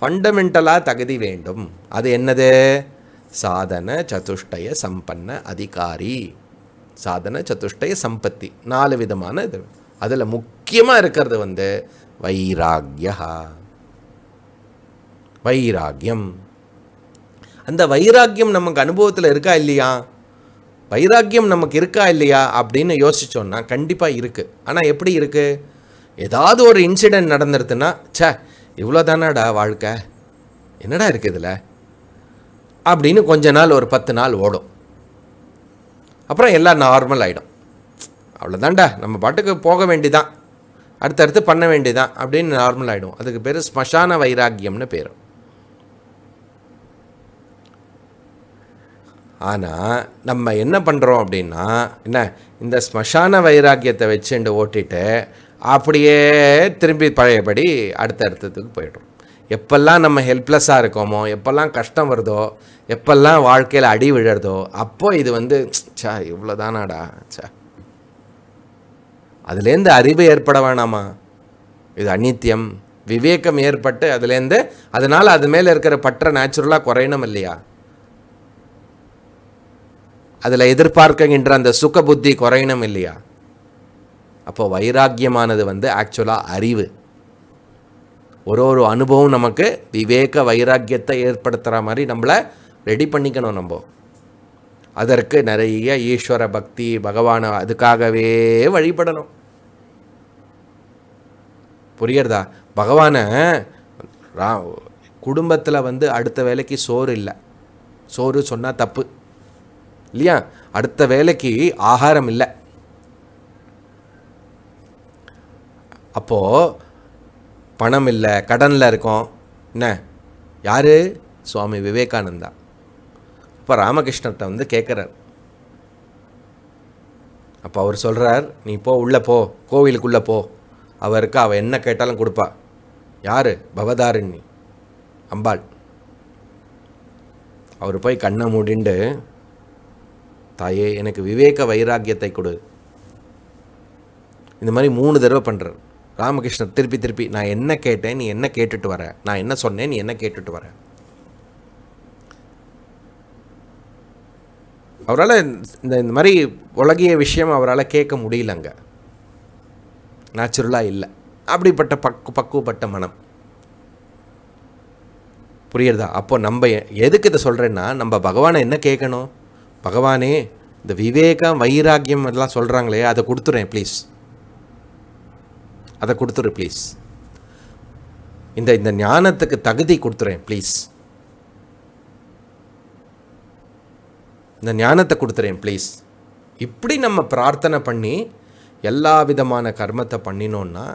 ஃபண்டமெண்டலாக தகுதி வேண்டும் அது என்னது சாதன சதுஷ்டய சம்பன்ன அதிகாரி சாதன சதுஷ்டய சம்பத்தி நாலு விதமான இது அதில் முக்கியமாக இருக்கிறது வந்து வைராகியா வைராகியம் அந்த வைராக்கியம் நமக்கு அனுபவத்தில் இருக்கா இல்லையா வைராக்கியம் நமக்கு இருக்கா இல்லையா அப்படின்னு யோசித்தோன்னா கண்டிப்பாக இருக்குது ஆனால் எப்படி இருக்குது ஏதாவது ஒரு இன்சிடெண்ட் நடந்துருதுன்னா சே இவ்வளோ தானாடா வாழ்க்கை என்னடா இருக்குது இதில் அப்படின்னு கொஞ்ச நாள் ஒரு பத்து நாள் ஓடும் அப்புறம் எல்லாம் நார்மல் ஆகிடும் அவ்வளோதான்டா நம்ம பாட்டுக்கு போக வேண்டிதான் அடுத்தடுத்து பண்ண வேண்டிதான் அப்படின்னு நார்மல் ஆகிடும் அதுக்கு பேர் ஸ்மசான வைராக்கியம்னு பேர் ஆனால் நம்ம என்ன பண்ணுறோம் அப்படின்னா என்ன இந்த ஸ்மசான வைராக்கியத்தை வச்சுட்டு ஓட்டிட்டு அப்படியே திரும்பி பழையபடி அடுத்த அடுத்ததுக்கு போய்டும் எப்பெல்லாம் நம்ம ஹெல்ப்லெஸ்ஸாக இருக்கோமோ எப்பெல்லாம் கஷ்டம் வருதோ எப்பெல்லாம் வாழ்க்கையில் அடி விழறதோ அப்போ இது வந்து சா இவ்வளோதானாடா சா அதுலேருந்து அறிவு ஏற்பட வேணாமா இது அநித்தியம் விவேகம் ஏற்பட்டு அதுலேருந்து அதனால் அது மேலே இருக்கிற பற்ற நேச்சுரலாக குறையணும் இல்லையா அதில் எதிர்பார்க்கின்ற அந்த சுக புத்தி குறையணும் இல்லையா அப்போ வைராக்கியமானது வந்து ஆக்சுவலாக அறிவு ஒரு ஒரு அனுபவம் நமக்கு விவேக வைராக்கியத்தை ஏற்படுத்துகிற மாதிரி நம்மளை ரெடி பண்ணிக்கணும் நம்ம அதற்கு நிறைய ஈஸ்வர பக்தி பகவானை அதுக்காகவே வழிபடணும் புரியறதா பகவானை குடும்பத்தில் வந்து அடுத்த வேலைக்கு சோறு இல்லை சோறு சொன்னால் தப்பு இல்லையா அடுத்த வேலைக்கு ஆகாரம் இல்லை அப்போது பணம் இல்லை கடனில் இருக்கோம் என்ன யார் சுவாமி விவேகானந்தா அப்போ ராமகிருஷ்ணர்கிட்ட வந்து கேட்குறார் அப்போ அவர் சொல்கிறார் நீ போ உள்ளே போ கோவிலுக்குள்ளே போ அவருக்கு அவள் என்ன கேட்டாலும் கொடுப்பா யார் பவதாரிணி அம்பாள் அவர் போய் கண்ணை மூடிண்டு தாயே எனக்கு விவேக வைராக்கியத்தை கொடு இந்த மாதிரி மூணு தடவை பண்ணுறார் ராமகிருஷ்ணன் திருப்பி திருப்பி நான் என்ன கேட்டேன் நீ என்ன கேட்டுட்டு வர நான் என்ன சொன்னேன் நீ என்ன கேட்டுட்டு வர அவரால் இந்த இந்த மாதிரி உலகிய விஷயம் அவரால் கேட்க முடியலங்க நேச்சுரலாக இல்லை அப்படிப்பட்ட பக்கு பக்குவப்பட்ட மனம் புரியுறதா அப்போ நம்ம எதுக்கு இதை சொல்கிறேன்னா நம்ம பகவானை என்ன கேட்கணும் பகவானே இந்த விவேகம் வைராக்கியம் இதெல்லாம் சொல்கிறாங்களே அதை கொடுத்துறேன் ப்ளீஸ் அதை கொடுத்துரு ப்ளீஸ் இந்த இந்த ஞானத்துக்கு தகுதி கொடுத்துறேன் ப்ளீஸ் இந்த ஞானத்தை கொடுத்துறேன் ப்ளீஸ் இப்படி நம்ம பிரார்த்தனை பண்ணி எல்லா விதமான கர்மத்தை பண்ணினோன்னா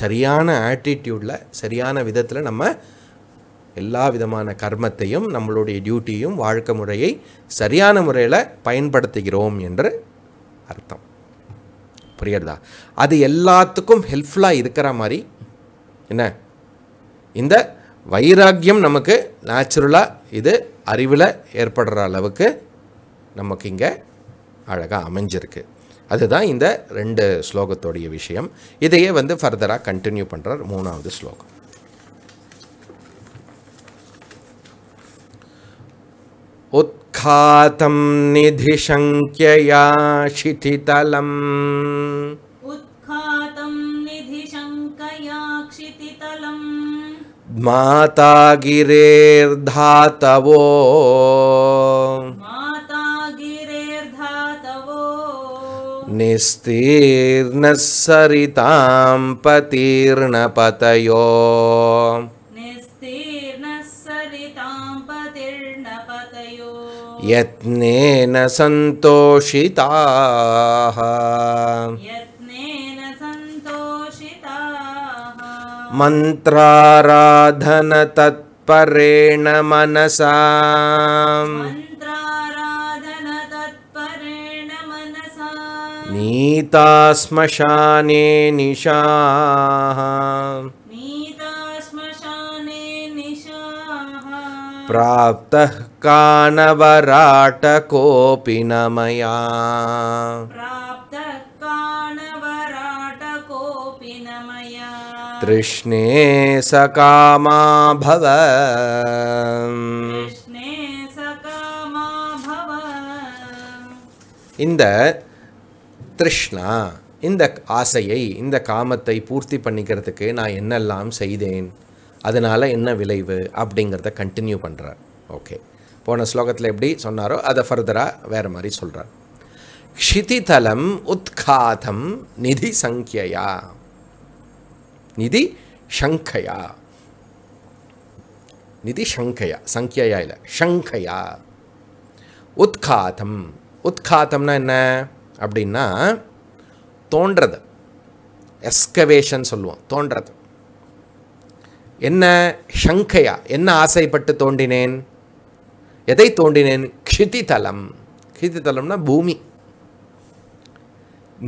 சரியான ஆட்டிடியூடில் சரியான விதத்தில் நம்ம எல்லா விதமான கர்மத்தையும் நம்மளுடைய டியூட்டியும் வாழ்க்கை முறையை சரியான முறையில் பயன்படுத்துகிறோம் என்று அர்த்தம் புரியுறதா அது எல்லாத்துக்கும் ஹெல்ப்ஃபுல்லாக இருக்கிற மாதிரி என்ன இந்த வைராக்கியம் நமக்கு நேச்சுரலாக இது அறிவில் ஏற்படுற அளவுக்கு நமக்கு இங்கே அழகாக அமைஞ்சிருக்கு அதுதான் இந்த ரெண்டு ஸ்லோகத்தோடைய விஷயம் இதையே வந்து ஃபர்தராக கண்டினியூ பண்ணுற மூணாவது ஸ்லோகம் உத் उत्खातं निधिशङ्क्यया क्षितितलम् माता गिरेर्धातवो निस्तीर्णः सरितां पतीर्णपतयो यत्नेन सन्तोषिताः मन्त्राराधनतत्परेण मनसा नीता श्मशाने निशाः प्राप्तः कानवराटकोऽपि न मया तृष्णे सकामा भव இந்த திருஷ்ணா இந்த ஆசையை இந்த காமத்தை பூர்த்தி பண்ணிக்கிறதுக்கு நான் என்னெல்லாம் செய்தேன் அதனால் என்ன விளைவு அப்படிங்கிறத கண்டினியூ பண்ணுறார் ஓகே போன ஸ்லோகத்தில் எப்படி சொன்னாரோ அதை ஃபர்தராக வேறு மாதிரி சொல்கிறார் க்ஷிதிதலம் உத்காதம் நிதி சங்கியா நிதி ஷங்கையா நிதி ஷங்கையா சங்கியா இல்லை ஷங்கையா உத்காதம் உத்காத்தம்னா என்ன அப்படின்னா தோன்றது எஸ்கவேஷன் சொல்லுவோம் தோன்றது என்ன ஷங்கையா என்ன ஆசைப்பட்டு தோண்டினேன் எதை தோண்டினேன் தலம் க்ஷிதிதலம் தலம்னா பூமி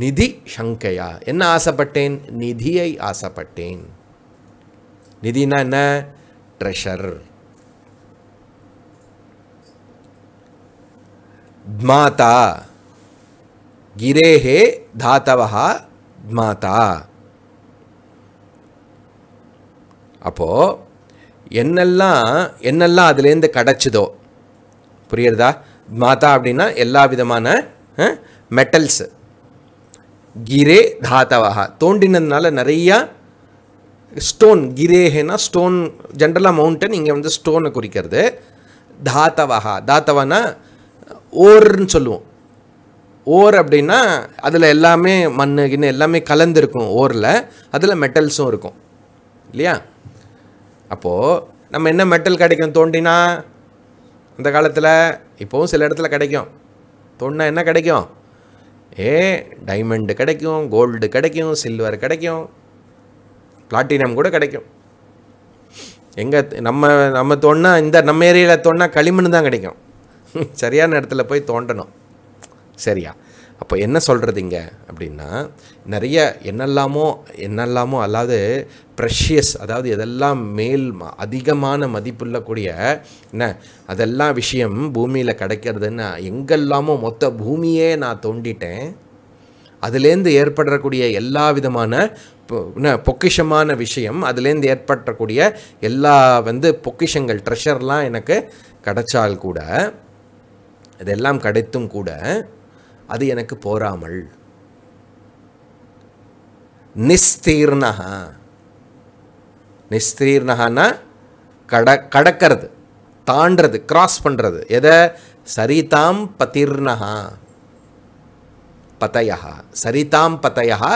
நிதி ஷங்கையா என்ன ஆசைப்பட்டேன் நிதியை ஆசைப்பட்டேன் நிதினா என்ன ட்ரெஷர் மாதா கிரேகே தாத்தவா மாதா அப்போது என்னெல்லாம் என்னெல்லாம் அதுலேருந்து கிடச்சிதோ புரியுறதா மாதா அப்படின்னா எல்லா விதமான மெட்டல்ஸு கிரே தாத்தவாக தோண்டினதுனால நிறையா ஸ்டோன் கிரேஹேனா ஸ்டோன் ஜென்ரலாக மவுண்டன் இங்கே வந்து ஸ்டோனை குறிக்கிறது தாத்தவஹா தாத்தவானா ஓர்னு சொல்லுவோம் ஓர் அப்படின்னா அதில் எல்லாமே மண்ணு கிண்ணு எல்லாமே கலந்துருக்கும் ஓரில் அதில் மெட்டல்ஸும் இருக்கும் இல்லையா அப்போது நம்ம என்ன மெட்டல் கிடைக்கும் தோண்டினா அந்த காலத்தில் இப்போவும் சில இடத்துல கிடைக்கும் தோண்டினா என்ன கிடைக்கும் ஏ டைமண்டு கிடைக்கும் கோல்டு கிடைக்கும் சில்வர் கிடைக்கும் பிளாட்டினம் கூட கிடைக்கும் எங்கே நம்ம நம்ம தோணா இந்த நம்ம ஏரியாவில் தோணா களிமண் தான் கிடைக்கும் [LAUGHS] சரியான இடத்துல போய் தோண்டணும் சரியா அப்போ என்ன சொல்கிறதுங்க அப்படின்னா நிறைய என்னெல்லாமோ என்னெல்லாமோ அதாவது ப்ரெஷியஸ் அதாவது எதெல்லாம் மேல் அதிகமான மதிப்புள்ள கூடிய என்ன அதெல்லாம் விஷயம் பூமியில் கிடைக்கிறதுன்னு எங்கெல்லாமோ மொத்த பூமியே நான் தோண்டிட்டேன் அதுலேருந்து ஏற்படக்கூடிய எல்லா விதமான பொக்கிஷமான விஷயம் அதுலேருந்து ஏற்படக்கூடிய எல்லா வந்து பொக்கிஷங்கள் ட்ரெஷர்லாம் எனக்கு கிடைச்சால் கூட இதெல்லாம் கிடைத்தும் கூட அது எனக்கு போராமல் நிஸ்தீர்ணா நிஸ்தீர்ணகான்னா கட கடக்கிறது தாண்டது கிராஸ் பண்ணுறது எதை சரிதாம் பதிர்ணகா பதையா சரிதாம் பதையா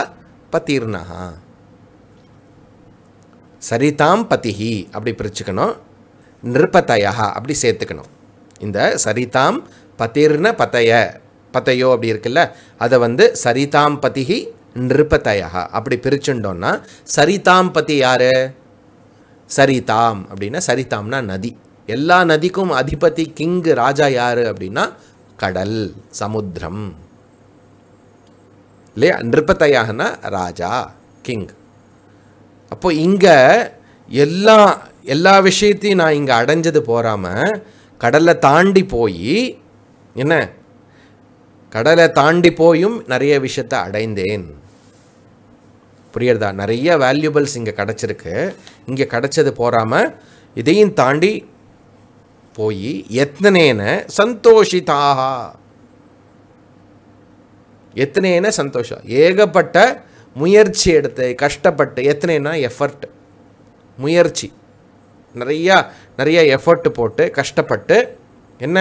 பதிர்ணகா சரிதாம் பதிஹி அப்படி பிரிச்சுக்கணும் நிருபதையா அப்படி சேர்த்துக்கணும் இந்த சரிதாம் பதிர்ண பதைய பதையோ அப்படி இருக்குல்ல அதை வந்து சரிதாம் பதிகி நிருபதையா அப்படி பிரிச்சுட்டோம்னா சரிதாம் பதி யார் சரிதாம் அப்படின்னா சரிதாம்னா நதி எல்லா நதிக்கும் அதிபதி கிங்கு ராஜா யார் அப்படின்னா கடல் சமுத்திரம் இல்லையா நிருபத்தையாகனா ராஜா கிங் அப்போ இங்கே எல்லா எல்லா விஷயத்தையும் நான் இங்கே அடைஞ்சது போகாமல் கடலை தாண்டி போய் என்ன கடலை தாண்டி போயும் நிறைய விஷயத்தை அடைந்தேன் புரியுறதா நிறைய வேல்யூபிள்ஸ் இங்கே கிடச்சிருக்கு இங்கே கிடச்சது போகாமல் இதையும் தாண்டி போய் எத்தனேன சந்தோஷிதாக எத்தனையன சந்தோஷம் ஏகப்பட்ட முயற்சி எடுத்து கஷ்டப்பட்டு எத்தனைனா எஃபர்ட் முயற்சி நிறையா நிறையா எஃபர்ட் போட்டு கஷ்டப்பட்டு என்ன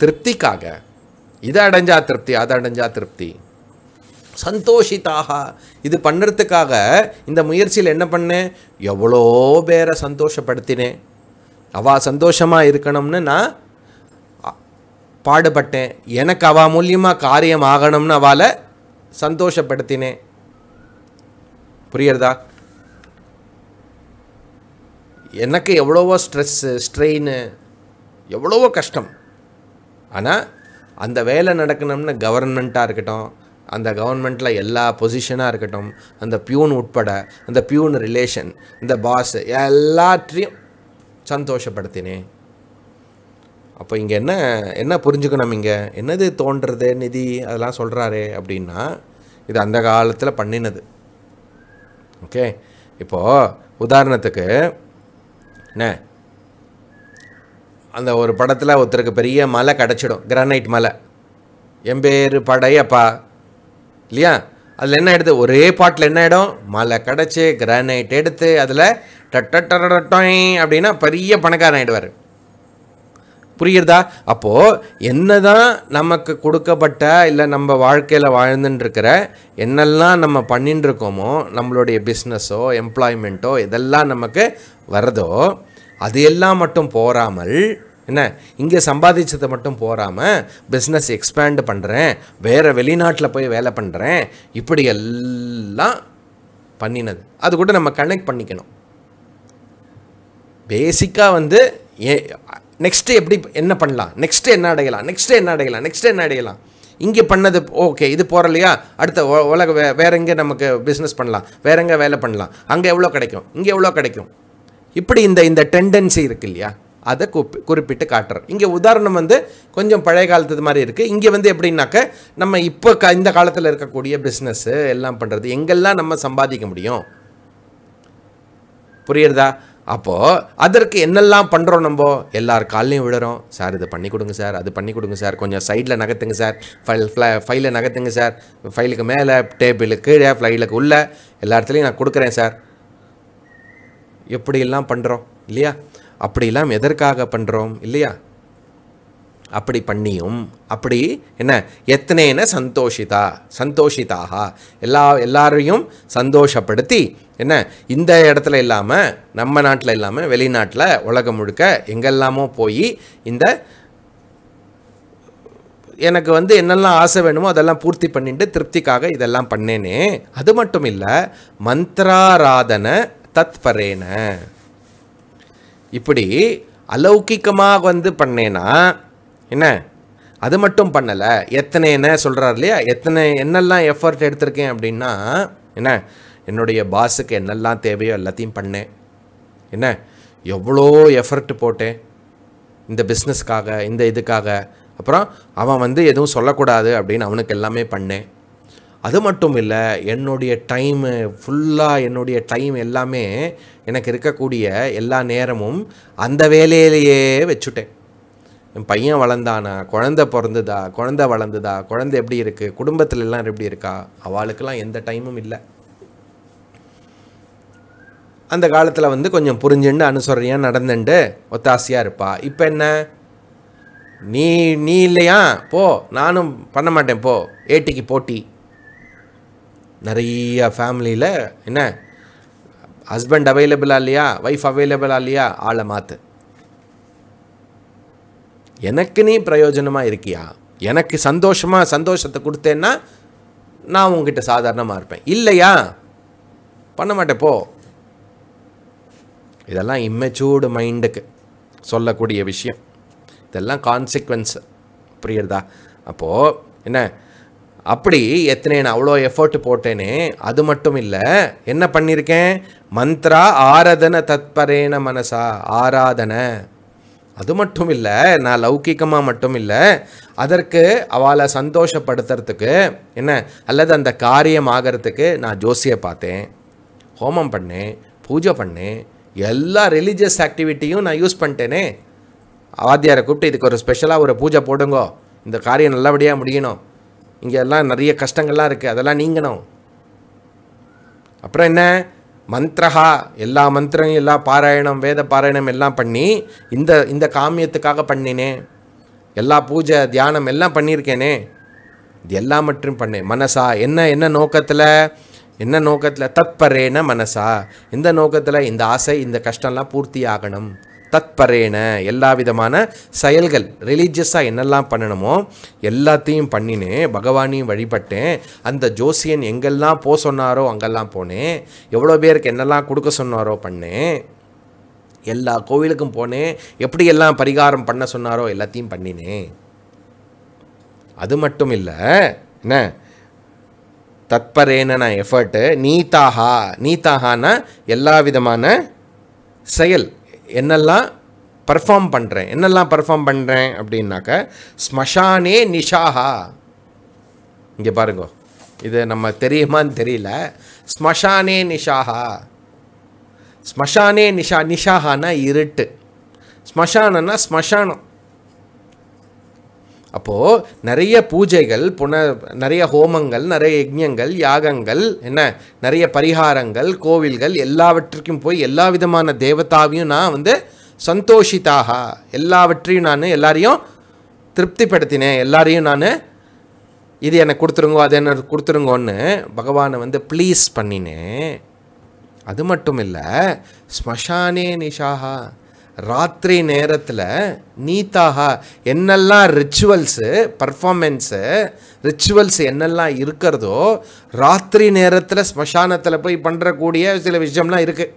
திருப்திக்காக இதை அடைஞ்சா திருப்தி அதை அடைஞ்சா திருப்தி சந்தோஷித்தாக இது பண்ணுறதுக்காக இந்த முயற்சியில் என்ன பண்ணேன் எவ்வளோ பேரை சந்தோஷப்படுத்தினேன் அவள் சந்தோஷமாக இருக்கணும்னு நான் பாடுபட்டேன் எனக்கு அவள் மூலியமாக காரியம் ஆகணும்னு அவளை சந்தோஷப்படுத்தினேன் புரியுறதா எனக்கு எவ்வளவோ ஸ்ட்ரெஸ்ஸு ஸ்ட்ரெயின்னு எவ்வளவோ கஷ்டம் ஆனால் அந்த வேலை நடக்கணும்னு கவர்மெண்ட்டாக இருக்கட்டும் அந்த கவர்மெண்ட்டில் எல்லா பொசிஷனாக இருக்கட்டும் அந்த பியூன் உட்பட அந்த பியூன் ரிலேஷன் இந்த பாஸ் எல்லாத்தையும் சந்தோஷப்படுத்தினேன் அப்போ இங்கே என்ன என்ன புரிஞ்சுக்கணும் இங்கே என்னது தோன்றது நிதி அதெல்லாம் சொல்கிறாரு அப்படின்னா இது அந்த காலத்தில் பண்ணினது ஓகே இப்போது உதாரணத்துக்கு என்ன அந்த ஒரு படத்தில் ஒருத்தருக்கு பெரிய மலை கிடச்சிடும் கிரானைட் மலை எம்பேரு படையப்பா இல்லையா அதில் என்ன ஆகிடுது ஒரே பாட்டில் என்ன ஆகிடும் மலை கிடச்சி கிரானைட் எடுத்து அதில் டட்டட்டொய் அப்படின்னா பெரிய பணக்காரன் ஆகிடுவார் புரியுறதா அப்போது என்ன தான் நமக்கு கொடுக்கப்பட்ட இல்லை நம்ம வாழ்க்கையில் வாழ்ந்துட்டுருக்கிற என்னெல்லாம் நம்ம பண்ணின்னு இருக்கோமோ நம்மளுடைய பிஸ்னஸோ எம்ப்ளாய்மெண்ட்டோ இதெல்லாம் நமக்கு வரதோ அது எல்லாம் மட்டும் போராமல் என்ன இங்கே சம்பாதிச்சதை மட்டும் போகாமல் பிஸ்னஸ் எக்ஸ்பேண்டு பண்ணுறேன் வேறு வெளிநாட்டில் போய் வேலை பண்ணுறேன் இப்படி எல்லாம் பண்ணினது அது கூட நம்ம கனெக்ட் பண்ணிக்கணும் பேசிக்காக வந்து ஏ நெக்ஸ்ட்டு எப்படி என்ன பண்ணலாம் நெக்ஸ்ட்டு என்ன அடையலாம் நெக்ஸ்ட்டு என்ன அடையலாம் நெக்ஸ்ட்டு என்ன அடையலாம் இங்கே பண்ணது ஓகே இது போகிற இல்லையா அடுத்த உலக வே வேற எங்கே நமக்கு பிஸ்னஸ் பண்ணலாம் வேற எங்கே வேலை பண்ணலாம் அங்கே எவ்வளோ கிடைக்கும் இங்கே எவ்வளோ கிடைக்கும் இப்படி இந்த இந்த டெண்டன்சி இருக்கு இல்லையா அதை குறிப்பிட்டு காட்டுறோம் இங்கே உதாரணம் வந்து கொஞ்சம் பழைய காலத்து மாதிரி இருக்குது இங்கே வந்து எப்படின்னாக்க நம்ம இப்போ க இந்த காலத்தில் இருக்கக்கூடிய பிஸ்னஸ்ஸு எல்லாம் பண்ணுறது எங்கெல்லாம் நம்ம சம்பாதிக்க முடியும் புரியுறதா அப்போது அதற்கு என்னெல்லாம் பண்ணுறோம் நம்ம எல்லார் கால்லையும் விழுறோம் சார் இது பண்ணி கொடுங்க சார் அது பண்ணி கொடுங்க சார் கொஞ்சம் சைடில் நகர்த்துங்க சார் ஃபைல் ஃப்ளை ஃபைலில் நகர்த்துங்க சார் ஃபைலுக்கு மேலே டேபிளுக்கு கீழே ஃப்ளைலுக்கு உள்ளே எல்லா இடத்துலையும் நான் கொடுக்குறேன் சார் எப்படியெல்லாம் பண்ணுறோம் இல்லையா அப்படிலாம் எதற்காக பண்ணுறோம் இல்லையா அப்படி பண்ணியும் அப்படி என்ன எத்தனைன சந்தோஷிதா சந்தோஷிதாக எல்லா எல்லாரையும் சந்தோஷப்படுத்தி என்ன இந்த இடத்துல இல்லாமல் நம்ம நாட்டில் இல்லாமல் வெளிநாட்டில் உலகம் முழுக்க எங்கெல்லாமோ போய் இந்த எனக்கு வந்து என்னெல்லாம் ஆசை வேணுமோ அதெல்லாம் பூர்த்தி பண்ணிட்டு திருப்திக்காக இதெல்லாம் பண்ணேனே அது மட்டும் இல்லை மந்திராராதன தத்பரேன இப்படி அலௌகிக்கமாக வந்து பண்ணேன்னா என்ன அது மட்டும் பண்ணலை எத்தனை என்ன சொல்கிறார் இல்லையா எத்தனை என்னெல்லாம் எஃபர்ட் எடுத்திருக்கேன் அப்படின்னா என்ன என்னுடைய பாஸுக்கு என்னெல்லாம் தேவையோ எல்லாத்தையும் பண்ணேன் என்ன எவ்வளோ எஃபர்ட் போட்டேன் இந்த பிஸ்னஸ்க்காக இந்த இதுக்காக அப்புறம் அவன் வந்து எதுவும் சொல்லக்கூடாது அப்படின்னு அவனுக்கு எல்லாமே பண்ணேன் அது மட்டும் இல்லை என்னுடைய டைமு ஃபுல்லாக என்னுடைய டைம் எல்லாமே எனக்கு இருக்கக்கூடிய எல்லா நேரமும் அந்த வேலையிலேயே வச்சுட்டேன் என் பையன் வளர்ந்தானா குழந்த பிறந்ததா குழந்த வளர்ந்ததா குழந்தை எப்படி இருக்குது குடும்பத்தில் எல்லாம் எப்படி இருக்கா அவளுக்கெல்லாம் எந்த டைமும் இல்லை அந்த காலத்தில் வந்து கொஞ்சம் புரிஞ்சுண்டு அனுசரணையாக நடந்துண்டு ஒத்தாசையாக இருப்பா இப்போ என்ன நீ நீ இல்லையா போ நானும் பண்ண மாட்டேன் போ ஏட்டிக்கு போட்டி நிறைய ஃபேமிலியில் என்ன ஹஸ்பண்ட் அவைலபிளாக இல்லையா ஒய்ஃப் அவைலபிளாக இல்லையா ஆளை மாற்று எனக்கு நீ பிரயோஜனமாக இருக்கியா எனக்கு சந்தோஷமாக சந்தோஷத்தை கொடுத்தேன்னா நான் உங்ககிட்ட சாதாரணமாக இருப்பேன் இல்லையா பண்ண மாட்டேன் போ இதெல்லாம் இம்மெச்சூர்டு மைண்டுக்கு சொல்லக்கூடிய விஷயம் இதெல்லாம் கான்சிக்வன்ஸ் புரியுறதா அப்போது என்ன அப்படி எத்தனை நான் அவ்வளோ எஃபர்ட் போட்டேனே அது மட்டும் இல்லை என்ன பண்ணியிருக்கேன் மந்த்ரா ஆராதன தத்பரேன மனசா ஆராதனை அது மட்டும் இல்லை நான் லௌக்கிகமாக மட்டும் இல்லை அதற்கு அவளை சந்தோஷப்படுத்துறதுக்கு என்ன அல்லது அந்த காரியம் ஆகிறதுக்கு நான் ஜோசியை பார்த்தேன் ஹோமம் பண்ணேன் பூஜை பண்ணேன் எல்லா ரிலீஜியஸ் ஆக்டிவிட்டியும் நான் யூஸ் பண்ணிட்டேனே வாத்தியாரை கூப்பிட்டு இதுக்கு ஒரு ஸ்பெஷலாக ஒரு பூஜை போடுங்கோ இந்த காரியம் நல்லபடியாக முடியணும் இங்கே எல்லாம் நிறைய கஷ்டங்கள்லாம் இருக்குது அதெல்லாம் நீங்கணும் அப்புறம் என்ன மந்த்ரஹா எல்லா மந்திரம் எல்லா பாராயணம் வேத பாராயணம் எல்லாம் பண்ணி இந்த இந்த காமியத்துக்காக பண்ணினேன் எல்லா பூஜை தியானம் எல்லாம் பண்ணியிருக்கேனே இது எல்லாம் மட்டும் பண்ணேன் மனசா என்ன என்ன நோக்கத்தில் என்ன நோக்கத்தில் தற்பரேன மனசா இந்த நோக்கத்தில் இந்த ஆசை இந்த கஷ்டம்லாம் பூர்த்தி ஆகணும் தத்பரேன எல்லா விதமான செயல்கள் ரிலீஜியஸாக என்னெல்லாம் பண்ணணுமோ எல்லாத்தையும் பண்ணினேன் பகவானையும் வழிபட்டேன் அந்த ஜோசியன் எங்கெல்லாம் போக சொன்னாரோ அங்கெல்லாம் போனேன் எவ்வளோ பேருக்கு என்னெல்லாம் கொடுக்க சொன்னாரோ பண்ணேன் எல்லா கோவிலுக்கும் போனேன் எப்படி எல்லாம் பரிகாரம் பண்ண சொன்னாரோ எல்லாத்தையும் பண்ணினேன் அது மட்டும் இல்லை என்ன தத்பரேன எஃபர்ட்டு நீத்தாகா நீத்தாகான எல்லா விதமான செயல் என்னெல்லாம் பர்ஃபார்ம் பண்ணுறேன் என்னெல்லாம் பர்ஃபார்ம் பண்ணுறேன் அப்படின்னாக்க ஸ்மஷானே நிஷாஹா இங்கே பாருங்க இது நம்ம தெரியுமான்னு தெரியல ஸ்மஷானே நிஷாஹா ஸ்மஷானே நிஷா நிஷாஹானா இருட்டு ஸ்மஷானன்னா ஸ்மஷானம் அப்போது நிறைய பூஜைகள் புன நிறைய ஹோமங்கள் நிறைய யஜ்யங்கள் யாகங்கள் என்ன நிறைய பரிகாரங்கள் கோவில்கள் எல்லாவற்றிற்கும் போய் எல்லா விதமான தேவதாவையும் நான் வந்து சந்தோஷித்தாக எல்லாவற்றையும் நான் எல்லாரையும் திருப்திப்படுத்தினேன் எல்லாரையும் நான் இது எனக்கு கொடுத்துருங்கோ அது எனக்கு கொடுத்துருங்கோன்னு பகவானை வந்து ப்ளீஸ் பண்ணினேன் அது மட்டும் இல்லை ஸ்மஷானே நிஷாகா ராத்திரி நேரத்தில் நீத்தாகா என்னெல்லாம் ரிச்சுவல்ஸு பர்ஃபார்மென்ஸு ரிச்சுவல்ஸ் என்னெல்லாம் இருக்கிறதோ ராத்திரி நேரத்தில் ஸ்மசானத்தில் போய் பண்ணுறக்கூடிய சில விஷயம்லாம் இருக்குது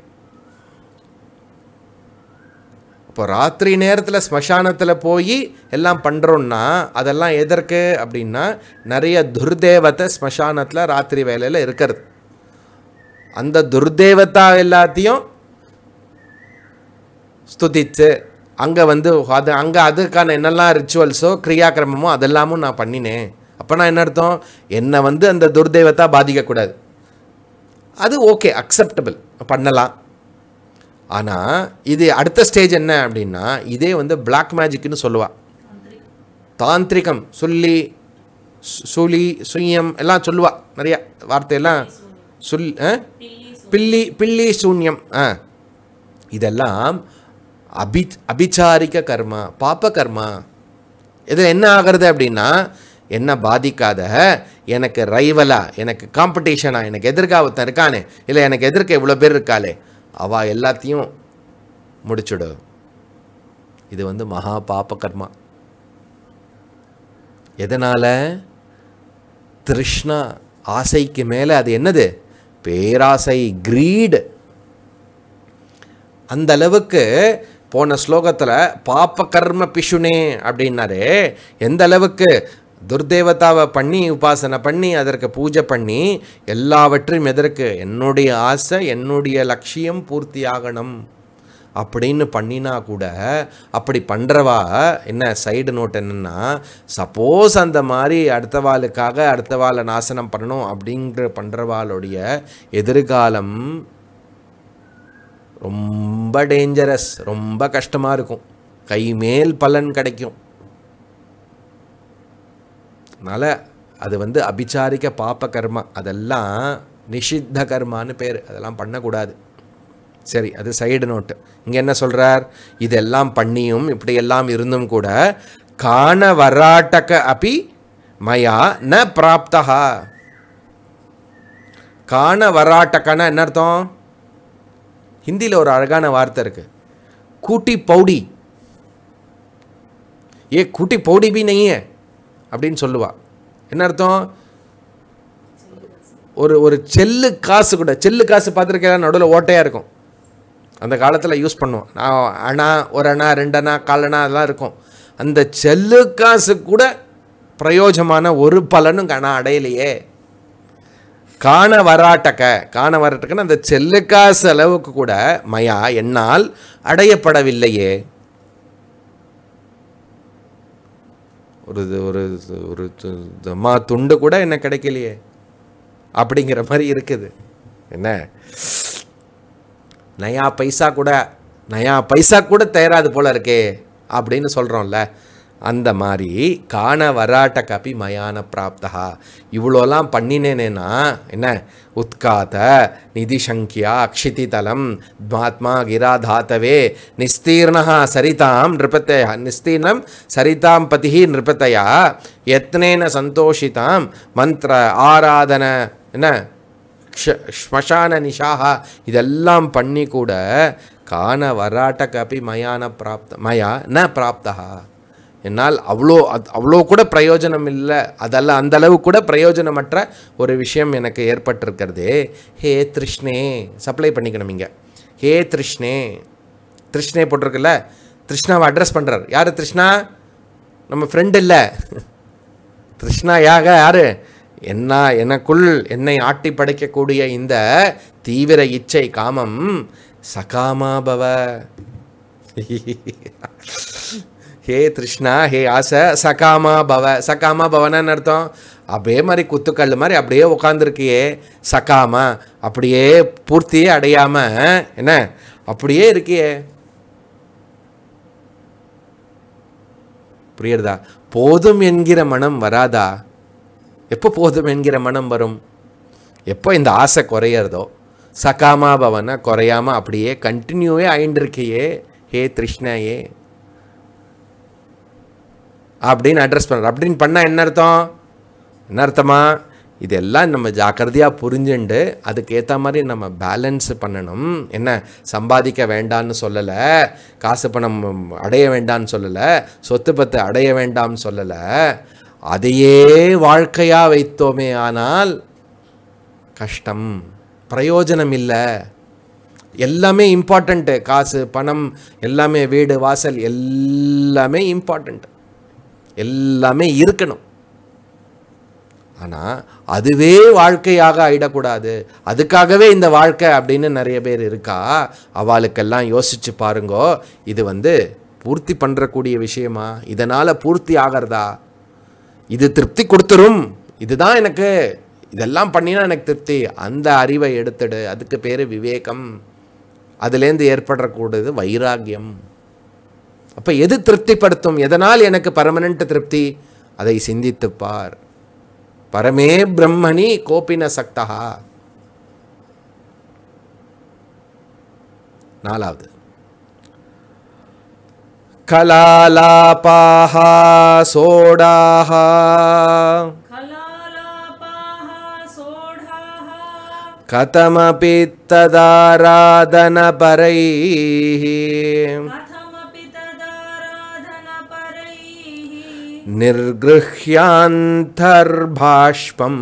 இப்போ ராத்திரி நேரத்தில் ஸ்மசானத்தில் போய் எல்லாம் பண்ணுறோன்னா அதெல்லாம் எதற்கு அப்படின்னா நிறைய துர்தேவத்தை ஸ்மசானத்தில் ராத்திரி வேலையில் இருக்கிறது அந்த துர்தேவத்தா எல்லாத்தையும் ஸ்துதித்து அங்கே வந்து அது அங்கே அதுக்கான என்னெல்லாம் ரிச்சுவல்ஸோ கிரியாக்கிரமமோ அதெல்லாமும் நான் பண்ணினேன் அப்போ நான் என்ன அர்த்தம் என்னை வந்து அந்த துர்தெய்வத்தை பாதிக்கக்கூடாது அது ஓகே அக்செப்டபிள் பண்ணலாம் ஆனால் இது அடுத்த ஸ்டேஜ் என்ன அப்படின்னா இதே வந்து பிளாக் மேஜிக்னு சொல்லுவாள் தாந்திரிகம் சொல்லி சுழி சுயம் எல்லாம் சொல்லுவா நிறைய வார்த்தையெல்லாம் சொல் பில்லி பில்லி சூன்யம் ஆ இதெல்லாம் அபி அபிச்சாரிக்க கர்மா பாப்ப கர்மா இதில் என்ன ஆகிறது அப்படின்னா என்ன பாதிக்காத எனக்கு ரைவலாக எனக்கு காம்படிஷனாக எனக்கு எதிர்க்க ஒருத்தன் இருக்கானே இல்லை எனக்கு எதிர்க்க இவ்வளோ பேர் இருக்காளே அவள் எல்லாத்தையும் முடிச்சுடு இது வந்து மகா பாப்ப கர்மா எதனால் திருஷ்ணா ஆசைக்கு மேலே அது என்னது பேராசை கிரீடு அந்த அளவுக்கு போன ஸ்லோகத்தில் பாப்ப கர்ம பிஷுனே அப்படின்னாரு எந்த அளவுக்கு துர்தேவதாவை பண்ணி உபாசனை பண்ணி அதற்கு பூஜை பண்ணி எல்லாவற்றையும் எதற்கு என்னுடைய ஆசை என்னுடைய லட்சியம் பூர்த்தி ஆகணும் அப்படின்னு பண்ணினா கூட அப்படி பண்ணுறவா என்ன சைடு நோட் என்னென்னா சப்போஸ் அந்த மாதிரி அடுத்த வாளுக்காக அடுத்த வாழை நாசனம் பண்ணணும் அப்படிங்கிற பண்ணுறவாளுடைய எதிர்காலம் ரொம்ப டேஞ்சரஸ் ரொம்ப கஷ்டமாக இருக்கும் கை மேல் பலன் கிடைக்கும் அதனால் அது வந்து அபிச்சாரிக்க பாப்ப கர்மா அதெல்லாம் நிஷித்த கர்மான்னு பேர் அதெல்லாம் பண்ணக்கூடாது சரி அது சைடு நோட்டு இங்கே என்ன சொல்கிறார் இதெல்லாம் பண்ணியும் இப்படியெல்லாம் இருந்தும் கூட காண வராட்டக அப்பி மயா ந பிராப்தா காண வராட்டக்கன்னா என்ன அர்த்தம் ஹிந்தியில் ஒரு அழகான வார்த்தை இருக்குது கூட்டி பவுடி ஏ கூட்டி பவுடி பி நெய்ய அப்படின்னு சொல்லுவா என்ன அர்த்தம் ஒரு ஒரு செல்லு காசு கூட செல்லு காசு பார்த்துருக்கா நடுவில் ஓட்டையாக இருக்கும் அந்த காலத்தில் யூஸ் பண்ணுவோம் நான் அணா ஒரு அணா ரெண்டு அணா காலணா அதெல்லாம் இருக்கும் அந்த செல்லு காசு கூட பிரயோஜமான ஒரு பலனும் நான் அடையலையே காண வராட்டக காண வராட்டக்கன்னு அந்த செல்லுக்கா செலவுக்கு கூட மயா என்னால் அடையப்படவில்லையே ஒரு ஒரு ஒரு மா துண்டு கூட என்ன கிடைக்கலையே அப்படிங்கிற மாதிரி இருக்குது என்ன நயா பைசா கூட நயா பைசா கூட தயாராது போல இருக்கே அப்படின்னு சொல்கிறோம்ல அந்த மாதிரி காண வராட்ட கபி மயான பிராப்தா இவ்வளோலாம் பண்ணினேனேன்னா என்ன உத்காத நிதிசங்கியா அக்ஷிதி தலம் மாத்மா தாத்தவே நிஸ்தீர்ணா சரிதாம் நிருபத்தையா நிஸ்தீர்ணம் சரிதாம் பதி நிருபத்தையா எத்னேன சந்தோஷிதாம் மந்திர ஆராதன என்ன ஸ்மசான நிஷாகா இதெல்லாம் பண்ணி கூட காண வராட்டகபி மயான பிராப்த மயா ந பிராப்தா என்னால் அவ்வளோ அது அவ்வளோ கூட பிரயோஜனம் இல்லை அதெல்லாம் அந்தளவு கூட பிரயோஜனமற்ற ஒரு விஷயம் எனக்கு ஏற்பட்டிருக்கிறது ஹே திருஷ்ணே சப்ளை பண்ணிக்கணும் இங்கே ஹே திருஷ்ணே திருஷ்ணே போட்டிருக்குல்ல திருஷ்ணாவை அட்ரஸ் பண்ணுறார் யார் திருஷ்ணா நம்ம ஃப்ரெண்டு இல்லை திருஷ்ணா யாக யார் என்ன எனக்குள் என்னை ஆட்டி படைக்கக்கூடிய இந்த தீவிர இச்சை காமம் சகாமாபவ [LAUGHS] ஹே கிருஷ்ணா ஹே ஆசை சகாமா பவ சகாமா பவனான்னு அர்த்தம் அப்படியே மாதிரி குத்துக்கல் மாதிரி அப்படியே உட்காந்துருக்கியே சகாமா அப்படியே பூர்த்தியே அடையாமல் என்ன அப்படியே இருக்கியே புரியுறதா போதும் என்கிற மனம் வராதா எப்போ போதும் என்கிற மனம் வரும் எப்போ இந்த ஆசை குறையிறதோ சகாமா பவனை குறையாமல் அப்படியே கண்டினியூவே ஆயின்னு இருக்கியே ஹே ஏ அப்படின்னு அட்ரஸ் பண்ணுற அப்படின்னு பண்ணால் என்ன அர்த்தம் என்ன அர்த்தமா இதெல்லாம் நம்ம ஜாக்கிரதையாக புரிஞ்சுண்டு அதுக்கேற்ற மாதிரி நம்ம பேலன்ஸ் பண்ணணும் என்ன சம்பாதிக்க வேண்டான்னு சொல்லலை காசு பணம் அடைய வேண்டான்னு சொல்லலை சொத்து பத்து அடைய வேண்டாம்னு சொல்லலை அதையே வாழ்க்கையாக வைத்தோமே ஆனால் கஷ்டம் பிரயோஜனம் இல்லை எல்லாமே இம்பார்ட்டண்ட்டு காசு பணம் எல்லாமே வீடு வாசல் எல்லாமே இம்பார்ட்டண்ட்டு எல்லாமே இருக்கணும் ஆனால் அதுவே வாழ்க்கையாக ஆயிடக்கூடாது அதுக்காகவே இந்த வாழ்க்கை அப்படின்னு நிறைய பேர் இருக்கா அவளுக்கெல்லாம் யோசிச்சு பாருங்கோ இது வந்து பூர்த்தி பண்ணுறக்கூடிய விஷயமா இதனால் பூர்த்தி ஆகிறதா இது திருப்தி கொடுத்துரும் இதுதான் எனக்கு இதெல்லாம் பண்ணினா எனக்கு திருப்தி அந்த அறிவை எடுத்துடு அதுக்கு பேர் விவேகம் அதுலேருந்து ஏற்படக்கூடாது வைராகியம் அப்போ எது திருப்திப்படுத்தும் எதனால் எனக்கு பர்மனண்ட் திருப்தி அதை சிந்தித்துப்பார் பரமே பிரம்மணி கோபின சக்தா நாலாவது கலாலாபா சோடா கதமபி ததாராதன निर्गृह्यान्तर्भाष्पम्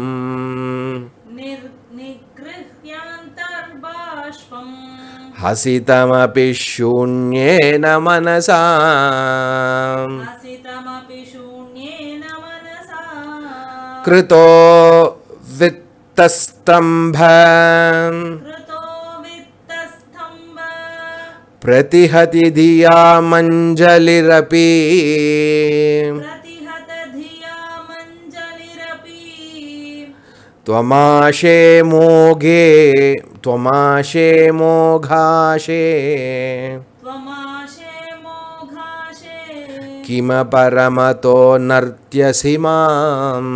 हसितमपि शून्येन मनसा कृतो वित्तस्तम्भ प्रतिहति धिया मञ्जलिरपि त्वमाशे मोघे त्वमाशे मोघाशे किमपरमतो नर्त्यसि माम्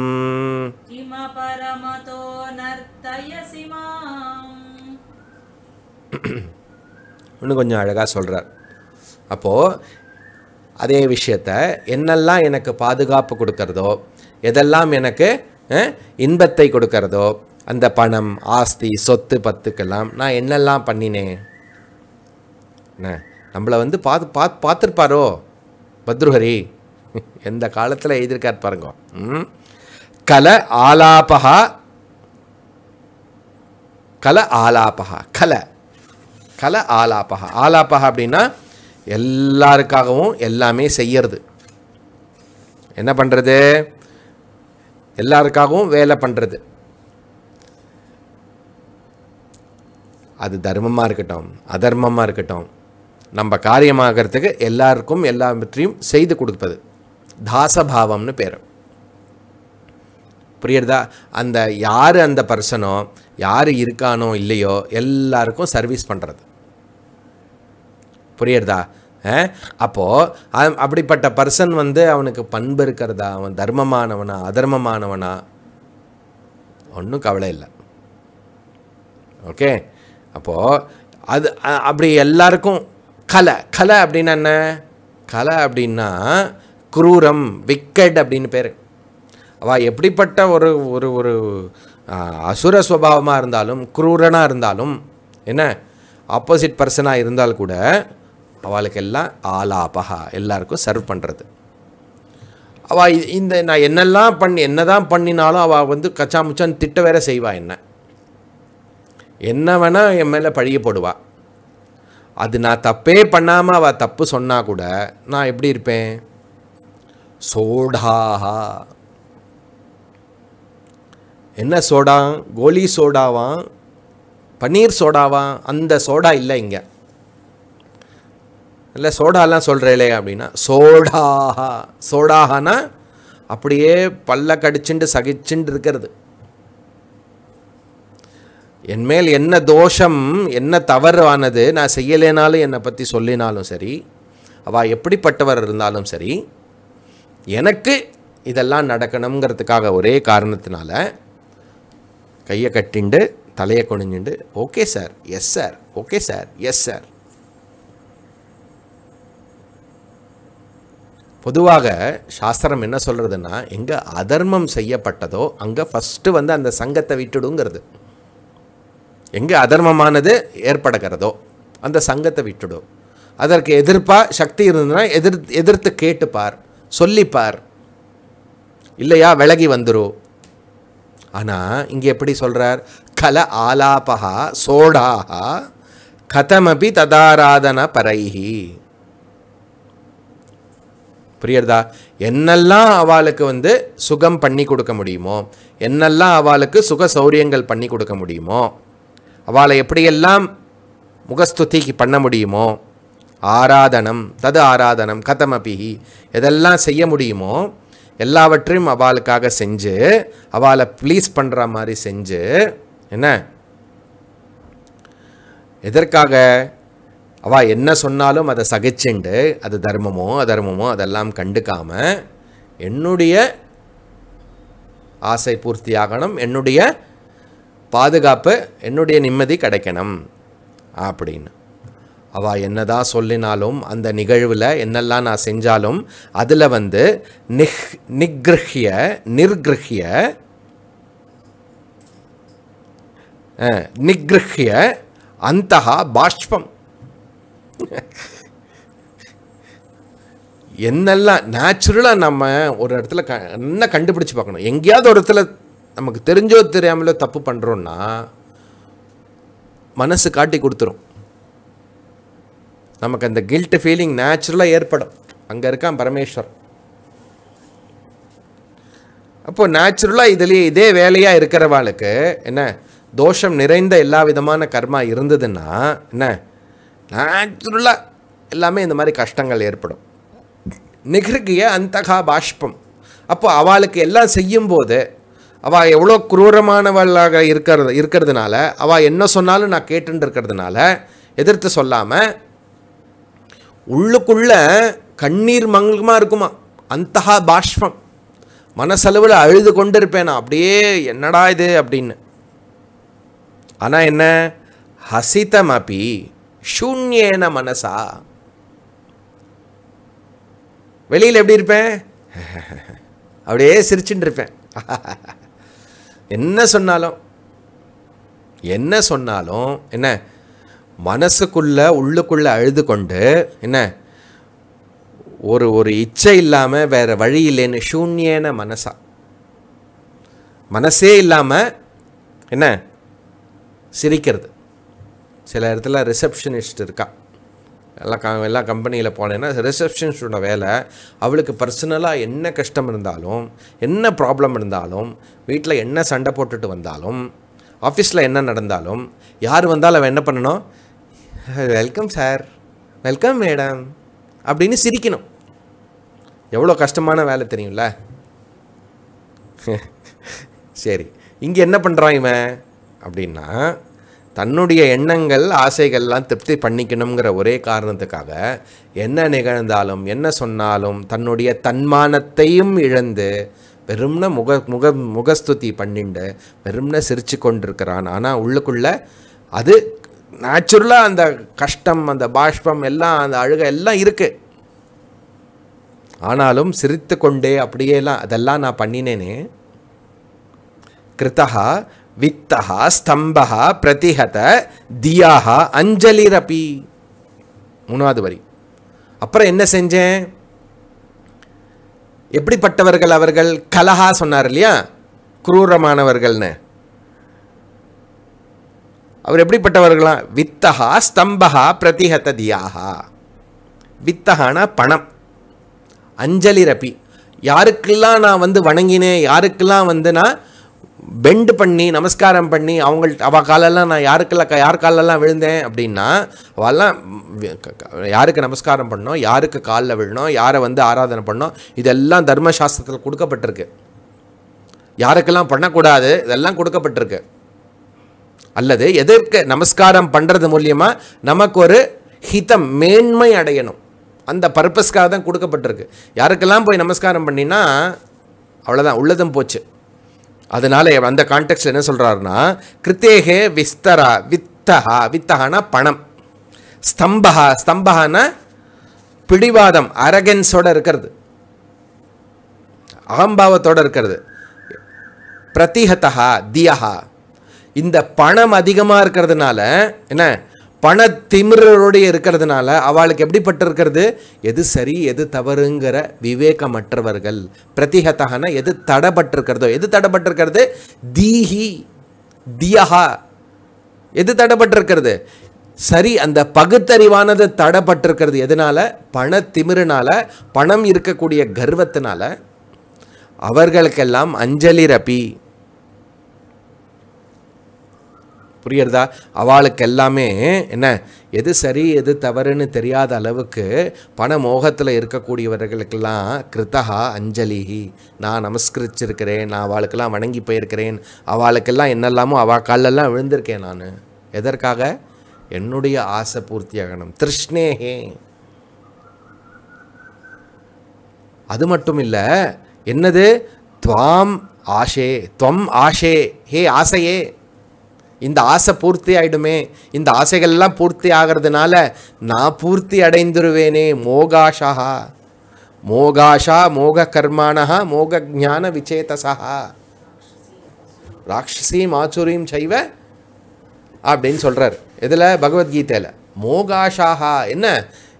இன்னும் கொஞ்சம் அழகாக சொல்கிறார் அப்போது அதே விஷயத்த என்னெல்லாம் எனக்கு பாதுகாப்பு கொடுக்கறதோ எதெல்லாம் எனக்கு இன்பத்தை கொடுக்கறதோ அந்த பணம் ஆஸ்தி சொத்து பத்துக்கெல்லாம் நான் என்னெல்லாம் பண்ணினேன் என்ன நம்மளை வந்து பார்த்து பார்த்து பார்த்துருப்பாரோ பத்ருஹரி எந்த காலத்தில் எழுதியிருக்கார் பாருங்க கல ஆலாபகா கல ஆலாபகா கல கல ஆலாபகா ஆலாபகா அப்படின்னா எல்லாருக்காகவும் எல்லாமே செய்யறது என்ன பண்ணுறது எல்லாருக்காகவும் வேலை பண்ணுறது அது தர்மமாக இருக்கட்டும் அதர்மமாக இருக்கட்டும் நம்ம காரியமாகிறதுக்கு எல்லாருக்கும் எல்லாவற்றையும் செய்து கொடுப்பது தாசபாவம்னு பேர் புரியுறதா அந்த யார் அந்த பர்சனோ யார் இருக்கானோ இல்லையோ எல்லாருக்கும் சர்வீஸ் பண்ணுறது புரியுறதா அப்போது அப்படிப்பட்ட பர்சன் வந்து அவனுக்கு பண்பு இருக்கிறதா அவன் தர்மமானவனா அதர்மமானவனா ஒன்றும் கவலை இல்லை ஓகே அப்போது அது அப்படி எல்லாருக்கும் கலை கலை அப்படின்னா என்ன கலை அப்படின்னா குரூரம் விக்கெட் அப்படின்னு பேர் அவ எப்படிப்பட்ட ஒரு ஒரு ஒரு அசுர சுவாவமாக இருந்தாலும் குரூரனாக இருந்தாலும் என்ன ஆப்போசிட் பர்சனாக இருந்தால் கூட அவளுக்கெல்லாம் ஆலாபகா எல்லாருக்கும் சர்வ் பண்ணுறது அவள் இந்த நான் என்னெல்லாம் பண்ணி என்ன தான் பண்ணினாலும் அவள் வந்து கச்சா முச்சான்னு திட்ட வேற செய்வா என்ன என்ன வேணால் என் மேலே பழிய போடுவா அது நான் தப்பே பண்ணாமல் அவள் தப்பு சொன்னால் கூட நான் எப்படி இருப்பேன் சோடாஹா என்ன சோடா கோலி சோடாவான் பன்னீர் சோடாவான் அந்த சோடா இல்லை இங்கே இல்லை சோடாலாம் சொல்கிறேலே அப்படின்னா சோடாஹா சோடாஹானா அப்படியே பல்ல கடிச்சுண்டு சகிச்சுண்டு இருக்கிறது என்மேல் என்ன தோஷம் என்ன ஆனது நான் செய்யலேனாலும் என்னை பற்றி சொல்லினாலும் சரி அவள் எப்படிப்பட்டவர் இருந்தாலும் சரி எனக்கு இதெல்லாம் நடக்கணுங்கிறதுக்காக ஒரே காரணத்தினால கையை கட்டிண்டு தலையை கொணிஞ்சுண்டு okay sir yes sir okay sir yes sir பொதுவாக சாஸ்திரம் என்ன சொல்கிறதுன்னா எங்கே அதர்மம் செய்யப்பட்டதோ அங்கே ஃபஸ்ட்டு வந்து அந்த சங்கத்தை விட்டுடுங்கிறது எங்கே அதர்மமானது ஏற்படுகிறதோ அந்த சங்கத்தை விட்டுடும் அதற்கு எதிர்ப்பாக சக்தி இருந்ததுன்னா எதிர் எதிர்த்து கேட்டுப்பார் சொல்லிப்பார் இல்லையா விலகி வந்துடும் ஆனால் இங்கே எப்படி சொல்கிறார் கல ஆலாபகா சோடாகா கதமபி ததாராதன பரைஹி புரியுறதா என்னெல்லாம் அவளுக்கு வந்து சுகம் பண்ணி கொடுக்க முடியுமோ என்னெல்லாம் அவளுக்கு சுக சௌரியங்கள் பண்ணி கொடுக்க முடியுமோ அவளை எப்படியெல்லாம் முகஸ்துதிக்கு பண்ண முடியுமோ ஆராதனம் தது ஆராதனம் கதமபிஹி எதெல்லாம் செய்ய முடியுமோ எல்லாவற்றையும் அவளுக்காக செஞ்சு அவளை ப்ளீஸ் பண்ணுற மாதிரி செஞ்சு என்ன எதற்காக அவள் என்ன சொன்னாலும் அதை சகிச்சுண்டு அது தர்மமோ அதர்மமோ அதெல்லாம் கண்டுக்காமல் என்னுடைய ஆசை பூர்த்தி ஆகணும் என்னுடைய பாதுகாப்பு என்னுடைய நிம்மதி கிடைக்கணும் அப்படின்னு அவள் என்னதான் சொல்லினாலும் அந்த நிகழ்வில் என்னெல்லாம் நான் செஞ்சாலும் அதில் வந்து நிக் நிகிரகிய நிர்கிரகிய நிகிரகிய அந்தகா பாஷ்பம் [LAUGHS] என்னெல்லாம் நேச்சுரலாக நம்ம ஒரு இடத்துல க என்ன கண்டுபிடிச்சி பார்க்கணும் எங்கேயாவது ஒரு இடத்துல நமக்கு தெரிஞ்சோ தெரியாமலோ தப்பு பண்ணுறோன்னா மனசு காட்டி கொடுத்துரும் நமக்கு அந்த கில்ட் ஃபீலிங் நேச்சுரலாக ஏற்படும் அங்கே இருக்கான் பரமேஸ்வர் அப்போது நேச்சுரலாக இதுலேயே இதே வேலையாக இருக்கிறவாளுக்கு என்ன தோஷம் நிறைந்த எல்லா விதமான கர்மா இருந்ததுன்னா என்ன நேச்சுரலாக எல்லாமே இந்த மாதிரி கஷ்டங்கள் ஏற்படும் நிகருகிய அந்தகா பாஷ்பம் அப்போ அவளுக்கு எல்லாம் செய்யும்போது அவள் எவ்வளோ குரூரமானவளாக இருக்கிறது இருக்கிறதுனால அவள் என்ன சொன்னாலும் நான் கேட்டுன்னு இருக்கிறதுனால எதிர்த்து சொல்லாமல் உள்ளுக்குள்ள கண்ணீர் மங்கமாக இருக்குமா அந்தகா பாஷ்பம் மனசளவில் அழுது கொண்டு இருப்பேன் நான் அப்படியே என்னடா இது அப்படின்னு ஆனால் என்ன ஹசித்தமபி சூன்யேன மனசா வெளியில் எப்படி இருப்பேன் அப்படியே சிரிச்சுட்டு இருப்பேன் என்ன சொன்னாலும் என்ன சொன்னாலும் என்ன மனசுக்குள்ளே உள்ளுக்குள்ளே அழுது கொண்டு என்ன ஒரு ஒரு இச்சை இல்லாமல் வேறு வழி இல்லைன்னு சூன்யேன மனசா மனசே இல்லாமல் என்ன சிரிக்கிறது சில இடத்துல ரிசப்ஷனிஸ்ட் இருக்கா எல்லா க எல்லா கம்பெனியில் போனேன்னா ரிசப்ஷனிஸ்டோட வேலை அவளுக்கு பர்சனலாக என்ன கஷ்டம் இருந்தாலும் என்ன ப்ராப்ளம் இருந்தாலும் வீட்டில் என்ன சண்டை போட்டுட்டு வந்தாலும் ஆஃபீஸில் என்ன நடந்தாலும் யார் வந்தாலும் அவன் என்ன பண்ணணும் வெல்கம் சார் வெல்கம் மேடம் அப்படின்னு சிரிக்கணும் எவ்வளோ கஷ்டமான வேலை தெரியும்ல [LAUGHS] சரி இங்கே என்ன பண்ணுறான் இவன் அப்படின்னா தன்னுடைய எண்ணங்கள் ஆசைகள்லாம் திருப்தி பண்ணிக்கணுங்கிற ஒரே காரணத்துக்காக என்ன நிகழ்ந்தாலும் என்ன சொன்னாலும் தன்னுடைய தன்மானத்தையும் இழந்து வெறும்ன முக முக முகஸ்துதி பண்ணிண்டு வெறும்ன சிரித்து கொண்டிருக்கிறான் ஆனால் உள்ளுக்குள்ளே அது நேச்சுரலாக அந்த கஷ்டம் அந்த பாஷ்பம் எல்லாம் அந்த அழுக எல்லாம் இருக்குது ஆனாலும் சிரித்து கொண்டே அப்படியேலாம் அதெல்லாம் நான் பண்ணினேனே கிருத்தகா வித்தா ஸ்தம்பா பிரதிஹத தியாக அஞ்சலிரபி மூணாவது வரி அப்புறம் என்ன செஞ்சேன் எப்படிப்பட்டவர்கள் அவர்கள் கலஹா சொன்னார் இல்லையா குரூரமானவர்கள்னு அவர் எப்படிப்பட்டவர்களாம் வித்தகா ஸ்தம்பகா பிரதிஹத தியாகா வித்தகானா பணம் அஞ்சலி ரபி யாருக்கெல்லாம் நான் வந்து வணங்கினேன் யாருக்கெல்லாம் வந்து நான் பெண்டு பண்ணி நமஸ்காரம் பண்ணி அவங்கள்ட்ட அவள் காலெல்லாம் நான் யாருக்கெல்லாம் யார் காலெல்லாம் விழுந்தேன் அப்படின்னா அவெல்லாம் யாருக்கு நமஸ்காரம் பண்ணோம் யாருக்கு காலில் விழணும் யாரை வந்து ஆராதனை பண்ணோம் இதெல்லாம் தர்மசாஸ்திரத்தில் கொடுக்கப்பட்டிருக்கு யாருக்கெல்லாம் பண்ணக்கூடாது இதெல்லாம் கொடுக்கப்பட்டிருக்கு அல்லது எதற்கு நமஸ்காரம் பண்ணுறது மூலியமாக நமக்கு ஒரு ஹிதம் மேன்மை அடையணும் அந்த பர்பஸ்க்காக தான் கொடுக்கப்பட்டிருக்கு யாருக்கெல்லாம் போய் நமஸ்காரம் பண்ணினா அவ்வளோதான் உள்ளதும் போச்சு அதனால அந்த கான்டெக்ட் என்ன சொல்கிறாருன்னா கிருத்தேகே விஸ்தரா வித்தகா வித்தகானா பணம் ஸ்தம்பகா ஸ்தம்பகானா பிடிவாதம் அரகன்ஸோடு இருக்கிறது அகம்பாவத்தோடு இருக்கிறது பிரதிஹதா தியஹா இந்த பணம் அதிகமாக இருக்கிறதுனால என்ன பண திமிரோடைய இருக்கிறதுனால அவளுக்கு எப்படிப்பட்டிருக்கிறது எது சரி எது தவறுங்கிற விவேகமற்றவர்கள் பிரதிகத்தகன எது தடப்பட்டிருக்கிறதோ எது தடப்பட்டிருக்கிறது தீஹி தியஹா எது தடப்பட்டிருக்கிறது சரி அந்த பகுத்தறிவானது தடப்பட்டிருக்கிறது எதனால் பண திமிருனால பணம் இருக்கக்கூடிய கர்வத்தினால அவர்களுக்கெல்லாம் அஞ்சலி ரபி புரியறதா அவளுக்கு எல்லாமே என்ன எது சரி எது தவறுன்னு தெரியாத அளவுக்கு பண மோகத்தில் இருக்கக்கூடியவர்களுக்கெல்லாம் கிருத்தகா அஞ்சலி நான் நமஸ்கரிச்சிருக்கிறேன் நான் அவளுக்கெல்லாம் வணங்கி போயிருக்கிறேன் அவளுக்கெல்லாம் என்னெல்லாமோ அவள் காலெல்லாம் விழுந்திருக்கேன் நான் எதற்காக என்னுடைய ஆசை பூர்த்தியாகணும் திருஷ்ணேகே அது மட்டும் இல்லை என்னது துவாம் ஆஷே துவம் ஆஷே ஹே ஆசையே இந்த ஆசை பூர்த்தி ஆகிடுமே இந்த ஆசைகள்லாம் பூர்த்தி ஆகிறதுனால நான் பூர்த்தி அடைந்துருவேனே மோகாஷா மோகாஷா மோக கர்மானா மோக ஜான விச்சேதசா ராட்சசி மாச்சுரியும் செய்வ அப்படின்னு சொல்கிறார் இதில் பகவத்கீதையில் மோகாஷாகா என்ன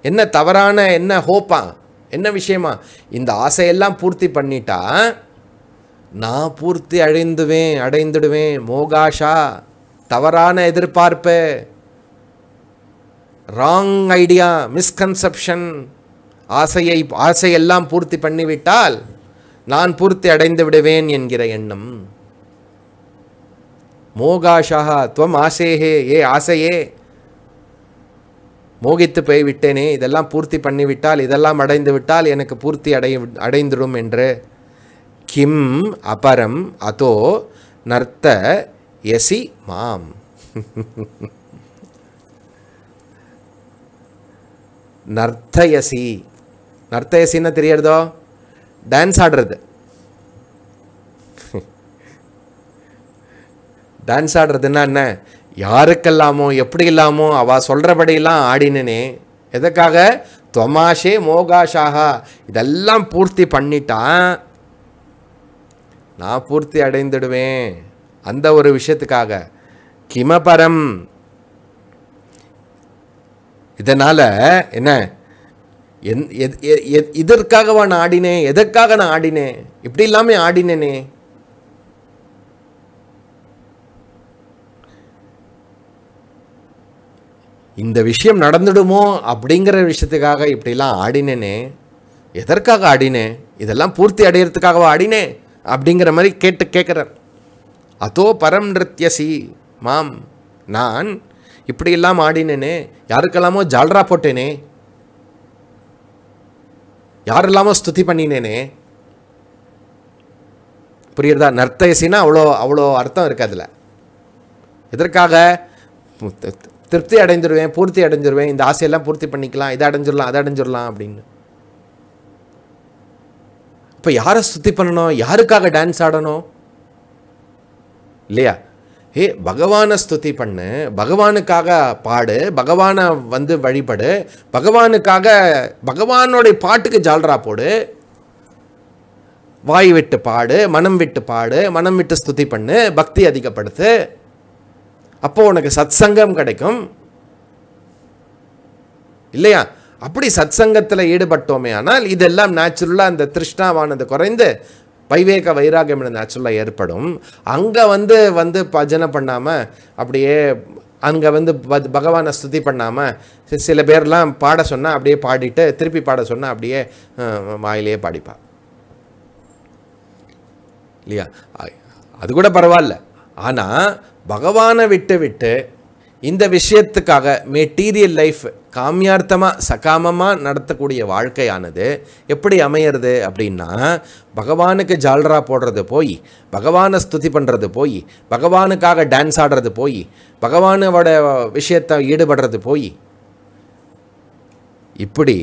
என்ன தவறான என்ன ஹோப்பா என்ன விஷயமா இந்த ஆசையெல்லாம் பூர்த்தி பண்ணிட்டா நான் பூர்த்தி அடைந்துவேன் அடைந்துடுவேன் மோகாஷா தவறான எதிர்பார்ப்பு ராங் ஐடியா மிஸ்கன்செப்ஷன் ஆசையை ஆசையெல்லாம் பூர்த்தி பண்ணிவிட்டால் நான் பூர்த்தி அடைந்து விடுவேன் என்கிற எண்ணம் மோகாஷா துவம் ஆசேஹே ஏ ஆசையே மோகித்து போய்விட்டேனே இதெல்லாம் பூர்த்தி பண்ணிவிட்டால் இதெல்லாம் அடைந்து விட்டால் எனக்கு பூர்த்தி அடை அடைந்துடும் என்று கிம் அபரம் அதோ நர்த்த எசி Mom. நர்த்தயசி நர்த்தயசின்னு தெரியறதோ டான்ஸ் ஆடுறது டான்ஸ் ஆடுறதுன்னா என்ன யாருக்கெல்லாமோ எப்படி இல்லாமோ அவள் சொல்கிறபடியெல்லாம் ஆடினே எதுக்காக தொமாஷே மோகாஷாகா இதெல்லாம் பூர்த்தி பண்ணிட்டான் நான் பூர்த்தி அடைந்துடுவேன் அந்த ஒரு விஷயத்துக்காக கிமபரம் இதனால் என்ன என் இதற்காகவா நான் ஆடினேன் எதற்காக நான் ஆடினேன் இப்படி இல்லாமல் ஆடினேனே இந்த விஷயம் நடந்துடுமோ அப்படிங்கிற விஷயத்துக்காக இப்படிலாம் ஆடினேனே எதற்காக ஆடினேன் இதெல்லாம் பூர்த்தி அடையிறதுக்காகவா ஆடினேன் அப்படிங்கிற மாதிரி கேட்டு கேட்குறார் அதோ பரம் நிறுத்தியசி மாம் நான் இப்படியெல்லாம் ஆடினேனே யாருக்கெல்லாமோ ஜால்ரா போட்டேனே யாரெல்லாமோ ஸ்துதி பண்ணினேனே புரியுறதா நர்த்தயசின்னா அவ்வளோ அவ்வளோ அர்த்தம் இருக்கு அதில் எதற்காக திருப்தி அடைஞ்சிருவேன் பூர்த்தி அடைஞ்சிருவேன் இந்த ஆசையெல்லாம் பூர்த்தி பண்ணிக்கலாம் இதை அடைஞ்சிடலாம் அதை அடைஞ்சிடலாம் அப்படின்னு இப்போ யாரை சுத்தி பண்ணணும் யாருக்காக டான்ஸ் ஆடணும் இல்லையா ஏ பகவானை ஸ்துதி பண்ணு பகவானுக்காக பாடு பகவானை வந்து வழிபடு பகவானுக்காக பகவானுடைய பாட்டுக்கு ஜால்ரா போடு வாய் விட்டு பாடு மனம் விட்டு பாடு மனம் விட்டு ஸ்துதி பண்ணு பக்தி அதிகப்படுத்து அப்போது உனக்கு சத் சங்கம் கிடைக்கும் இல்லையா அப்படி சத் சங்கத்தில் ஈடுபட்டோமே ஆனால் இதெல்லாம் நேச்சுரலாக அந்த திருஷ்ணாவானது குறைந்து வைவேக வைராகியம் நேச்சுரலாக ஏற்படும் அங்கே வந்து வந்து பஜனை பண்ணாமல் அப்படியே அங்கே வந்து பகவானை ஸ்துதி பண்ணாமல் சில பேர்லாம் பாட சொன்னால் அப்படியே பாடிட்டு திருப்பி பாட சொன்னால் அப்படியே வாயிலேயே பாடிப்பாள் இல்லையா அது கூட பரவாயில்ல ஆனால் பகவானை விட்டு விட்டு இந்த விஷயத்துக்காக மெட்டீரியல் லைஃப் காமியார்த்தமாக சகாமமாக நடத்தக்கூடிய வாழ்க்கையானது எப்படி அமையிறது அப்படின்னா பகவானுக்கு ஜால்ரா போடுறது போய் பகவானை ஸ்துதி பண்ணுறது போய் பகவானுக்காக டான்ஸ் ஆடுறது போய் பகவானோட விஷயத்தை ஈடுபடுறது போய் இப்படி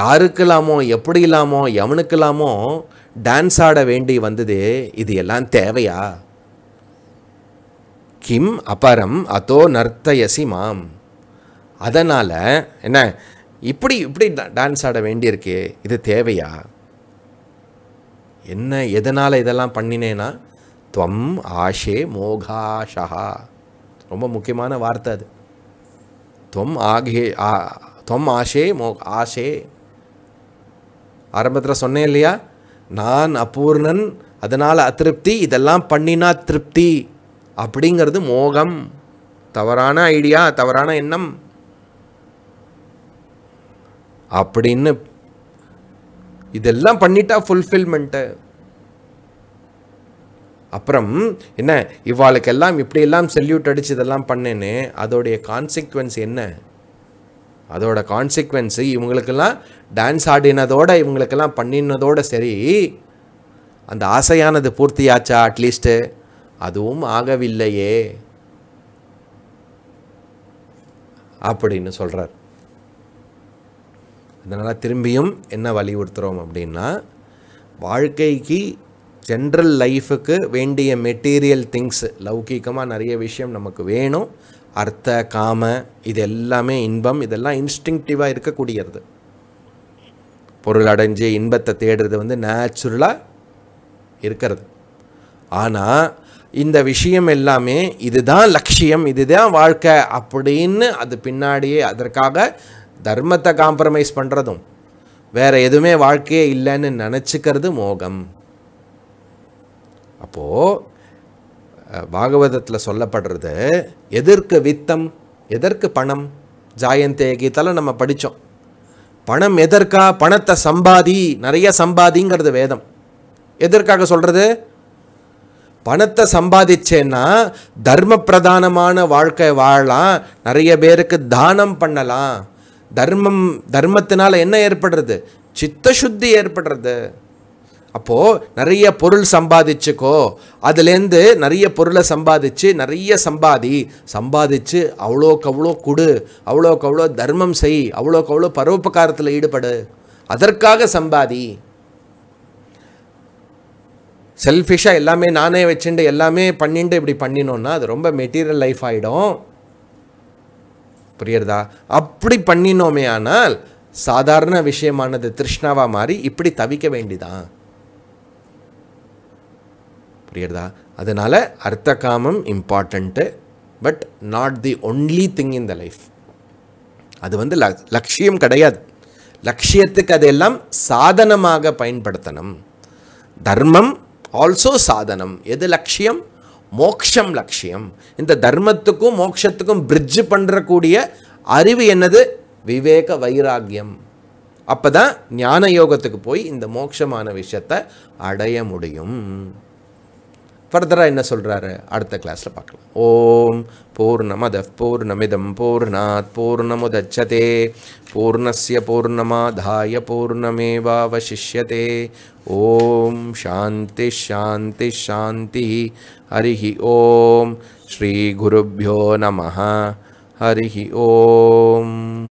யாருக்கில்லாமோ எப்படி இல்லாமோ எவனுக்கு இல்லாமோ டான்ஸ் ஆட வேண்டி வந்தது இது எல்லாம் தேவையா கிம் அபரம் அதோ நர்த்தயசி மாம் அதனால் என்ன இப்படி இப்படி டான்ஸ் ஆட வேண்டியிருக்கு இது தேவையா என்ன எதனால் இதெல்லாம் பண்ணினேன்னா துவம் ஆஷே மோகாஷா ரொம்ப முக்கியமான வார்த்தை அது துவம் ஆகே ஆ துவம் ஆஷே மோ ஆஷே ஆரம்பத்தில் சொன்னேன் இல்லையா நான் அபூர்ணன் அதனால் அதிருப்தி இதெல்லாம் பண்ணினா திருப்தி அப்படிங்கிறது மோகம் தவறான ஐடியா தவறான எண்ணம் அப்படின்னு இதெல்லாம் பண்ணிட்டா ஃபுல்ஃபில்மெண்ட்டு அப்புறம் என்ன இவ்வாளுக்கெல்லாம் இப்படியெல்லாம் செல்யூட் அடிச்சு இதெல்லாம் பண்ணேன்னு அதோடைய கான்சிக்வன்ஸ் என்ன அதோட கான்சிக்வன்ஸு இவங்களுக்கெல்லாம் டான்ஸ் ஆடினதோட இவங்களுக்கெல்லாம் பண்ணினதோட சரி அந்த ஆசையானது பூர்த்தியாச்சா அட்லீஸ்ட்டு அதுவும் ஆகவில்லையே அப்படின்னு சொல்கிறார் அதனால் திரும்பியும் என்ன வலியுறுத்துகிறோம் அப்படின்னா வாழ்க்கைக்கு ஜென்ரல் லைஃபுக்கு வேண்டிய மெட்டீரியல் திங்ஸ் லௌகீகமாக நிறைய விஷயம் நமக்கு வேணும் அர்த்த காம இது எல்லாமே இன்பம் இதெல்லாம் இன்ஸ்டிங்டிவாக இருக்கக்கூடியது பொருள் அடைஞ்சு இன்பத்தை தேடுறது வந்து நேச்சுரலாக இருக்கிறது ஆனால் இந்த விஷயம் எல்லாமே இதுதான் லட்சியம் இதுதான் வாழ்க்கை அப்படின்னு அது பின்னாடியே அதற்காக தர்மத்தை காம்ப்ரமைஸ் பண்ணுறதும் வேறு எதுவுமே வாழ்க்கையே இல்லைன்னு நினச்சிக்கிறது மோகம் அப்போது பாகவதத்தில் சொல்லப்படுறது எதற்கு வித்தம் எதற்கு பணம் ஜாயந்தே கீதால நம்ம படித்தோம் பணம் எதற்கா பணத்தை சம்பாதி நிறைய சம்பாதிங்கிறது வேதம் எதற்காக சொல்கிறது பணத்தை சம்பாதிச்சேன்னா தர்ம பிரதானமான வாழ்க்கை வாழலாம் நிறைய பேருக்கு தானம் பண்ணலாம் தர்மம் தர்மத்தினால் என்ன ஏற்படுறது சித்த சுத்தி ஏற்படுறது அப்போது நிறைய பொருள் சம்பாதிச்சுக்கோ அதுலேருந்து நிறைய பொருளை சம்பாதிச்சு நிறைய சம்பாதி சம்பாதிச்சு அவ்வளோக்கு அவ்வளோ கொடு அவ்வளோக்கு அவ்வளோ தர்மம் செய் அவ்வளோக்கு அவ்வளோ பரோபகாரத்தில் ஈடுபடு அதற்காக சம்பாதி செல்ஃபிஷாக எல்லாமே நானே வச்சுட்டு எல்லாமே பண்ணிட்டு இப்படி பண்ணினோன்னா அது ரொம்ப மெட்டீரியல் லைஃப் ஆகிடும் புரியுறதா அப்படி பண்ணினோமே ஆனால் சாதாரண விஷயமானது திருஷ்ணாவாக மாறி இப்படி தவிக்க வேண்டிதான் புரியுறதா அதனால் அர்த்த காமம் important but not the only thing in the life அது வந்து லட்சியம் கிடையாது லட்சியத்துக்கு அதெல்லாம் சாதனமாக பயன்படுத்தணும் தர்மம் ஆல்சோ சாதனம் எது லட்சியம் மோக்ஷம் லட்சியம் இந்த தர்மத்துக்கும் மோக்ஷத்துக்கும் பிரிட்ஜ் பண்ணுறக்கூடிய அறிவு என்னது விவேக வைராக்கியம் அப்போ தான் ஞான யோகத்துக்கு போய் இந்த மோட்சமான விஷயத்தை அடைய முடியும் கிளாஸில் பார்க்கலாம் ஓம் பூர்ணமத பூர்ணமிதம் பூர்ணாத் पूर्णमधः பூர்ணஸ்ய பூர்ணமாதாய पूर्णमुदच्छते ஓம் சாந்தி ஷாந்தி ஷாந்தி शान्तिशान्तिशान्तिः ஓம் ஸ்ரீ குருப்போ நம हरिः ओम्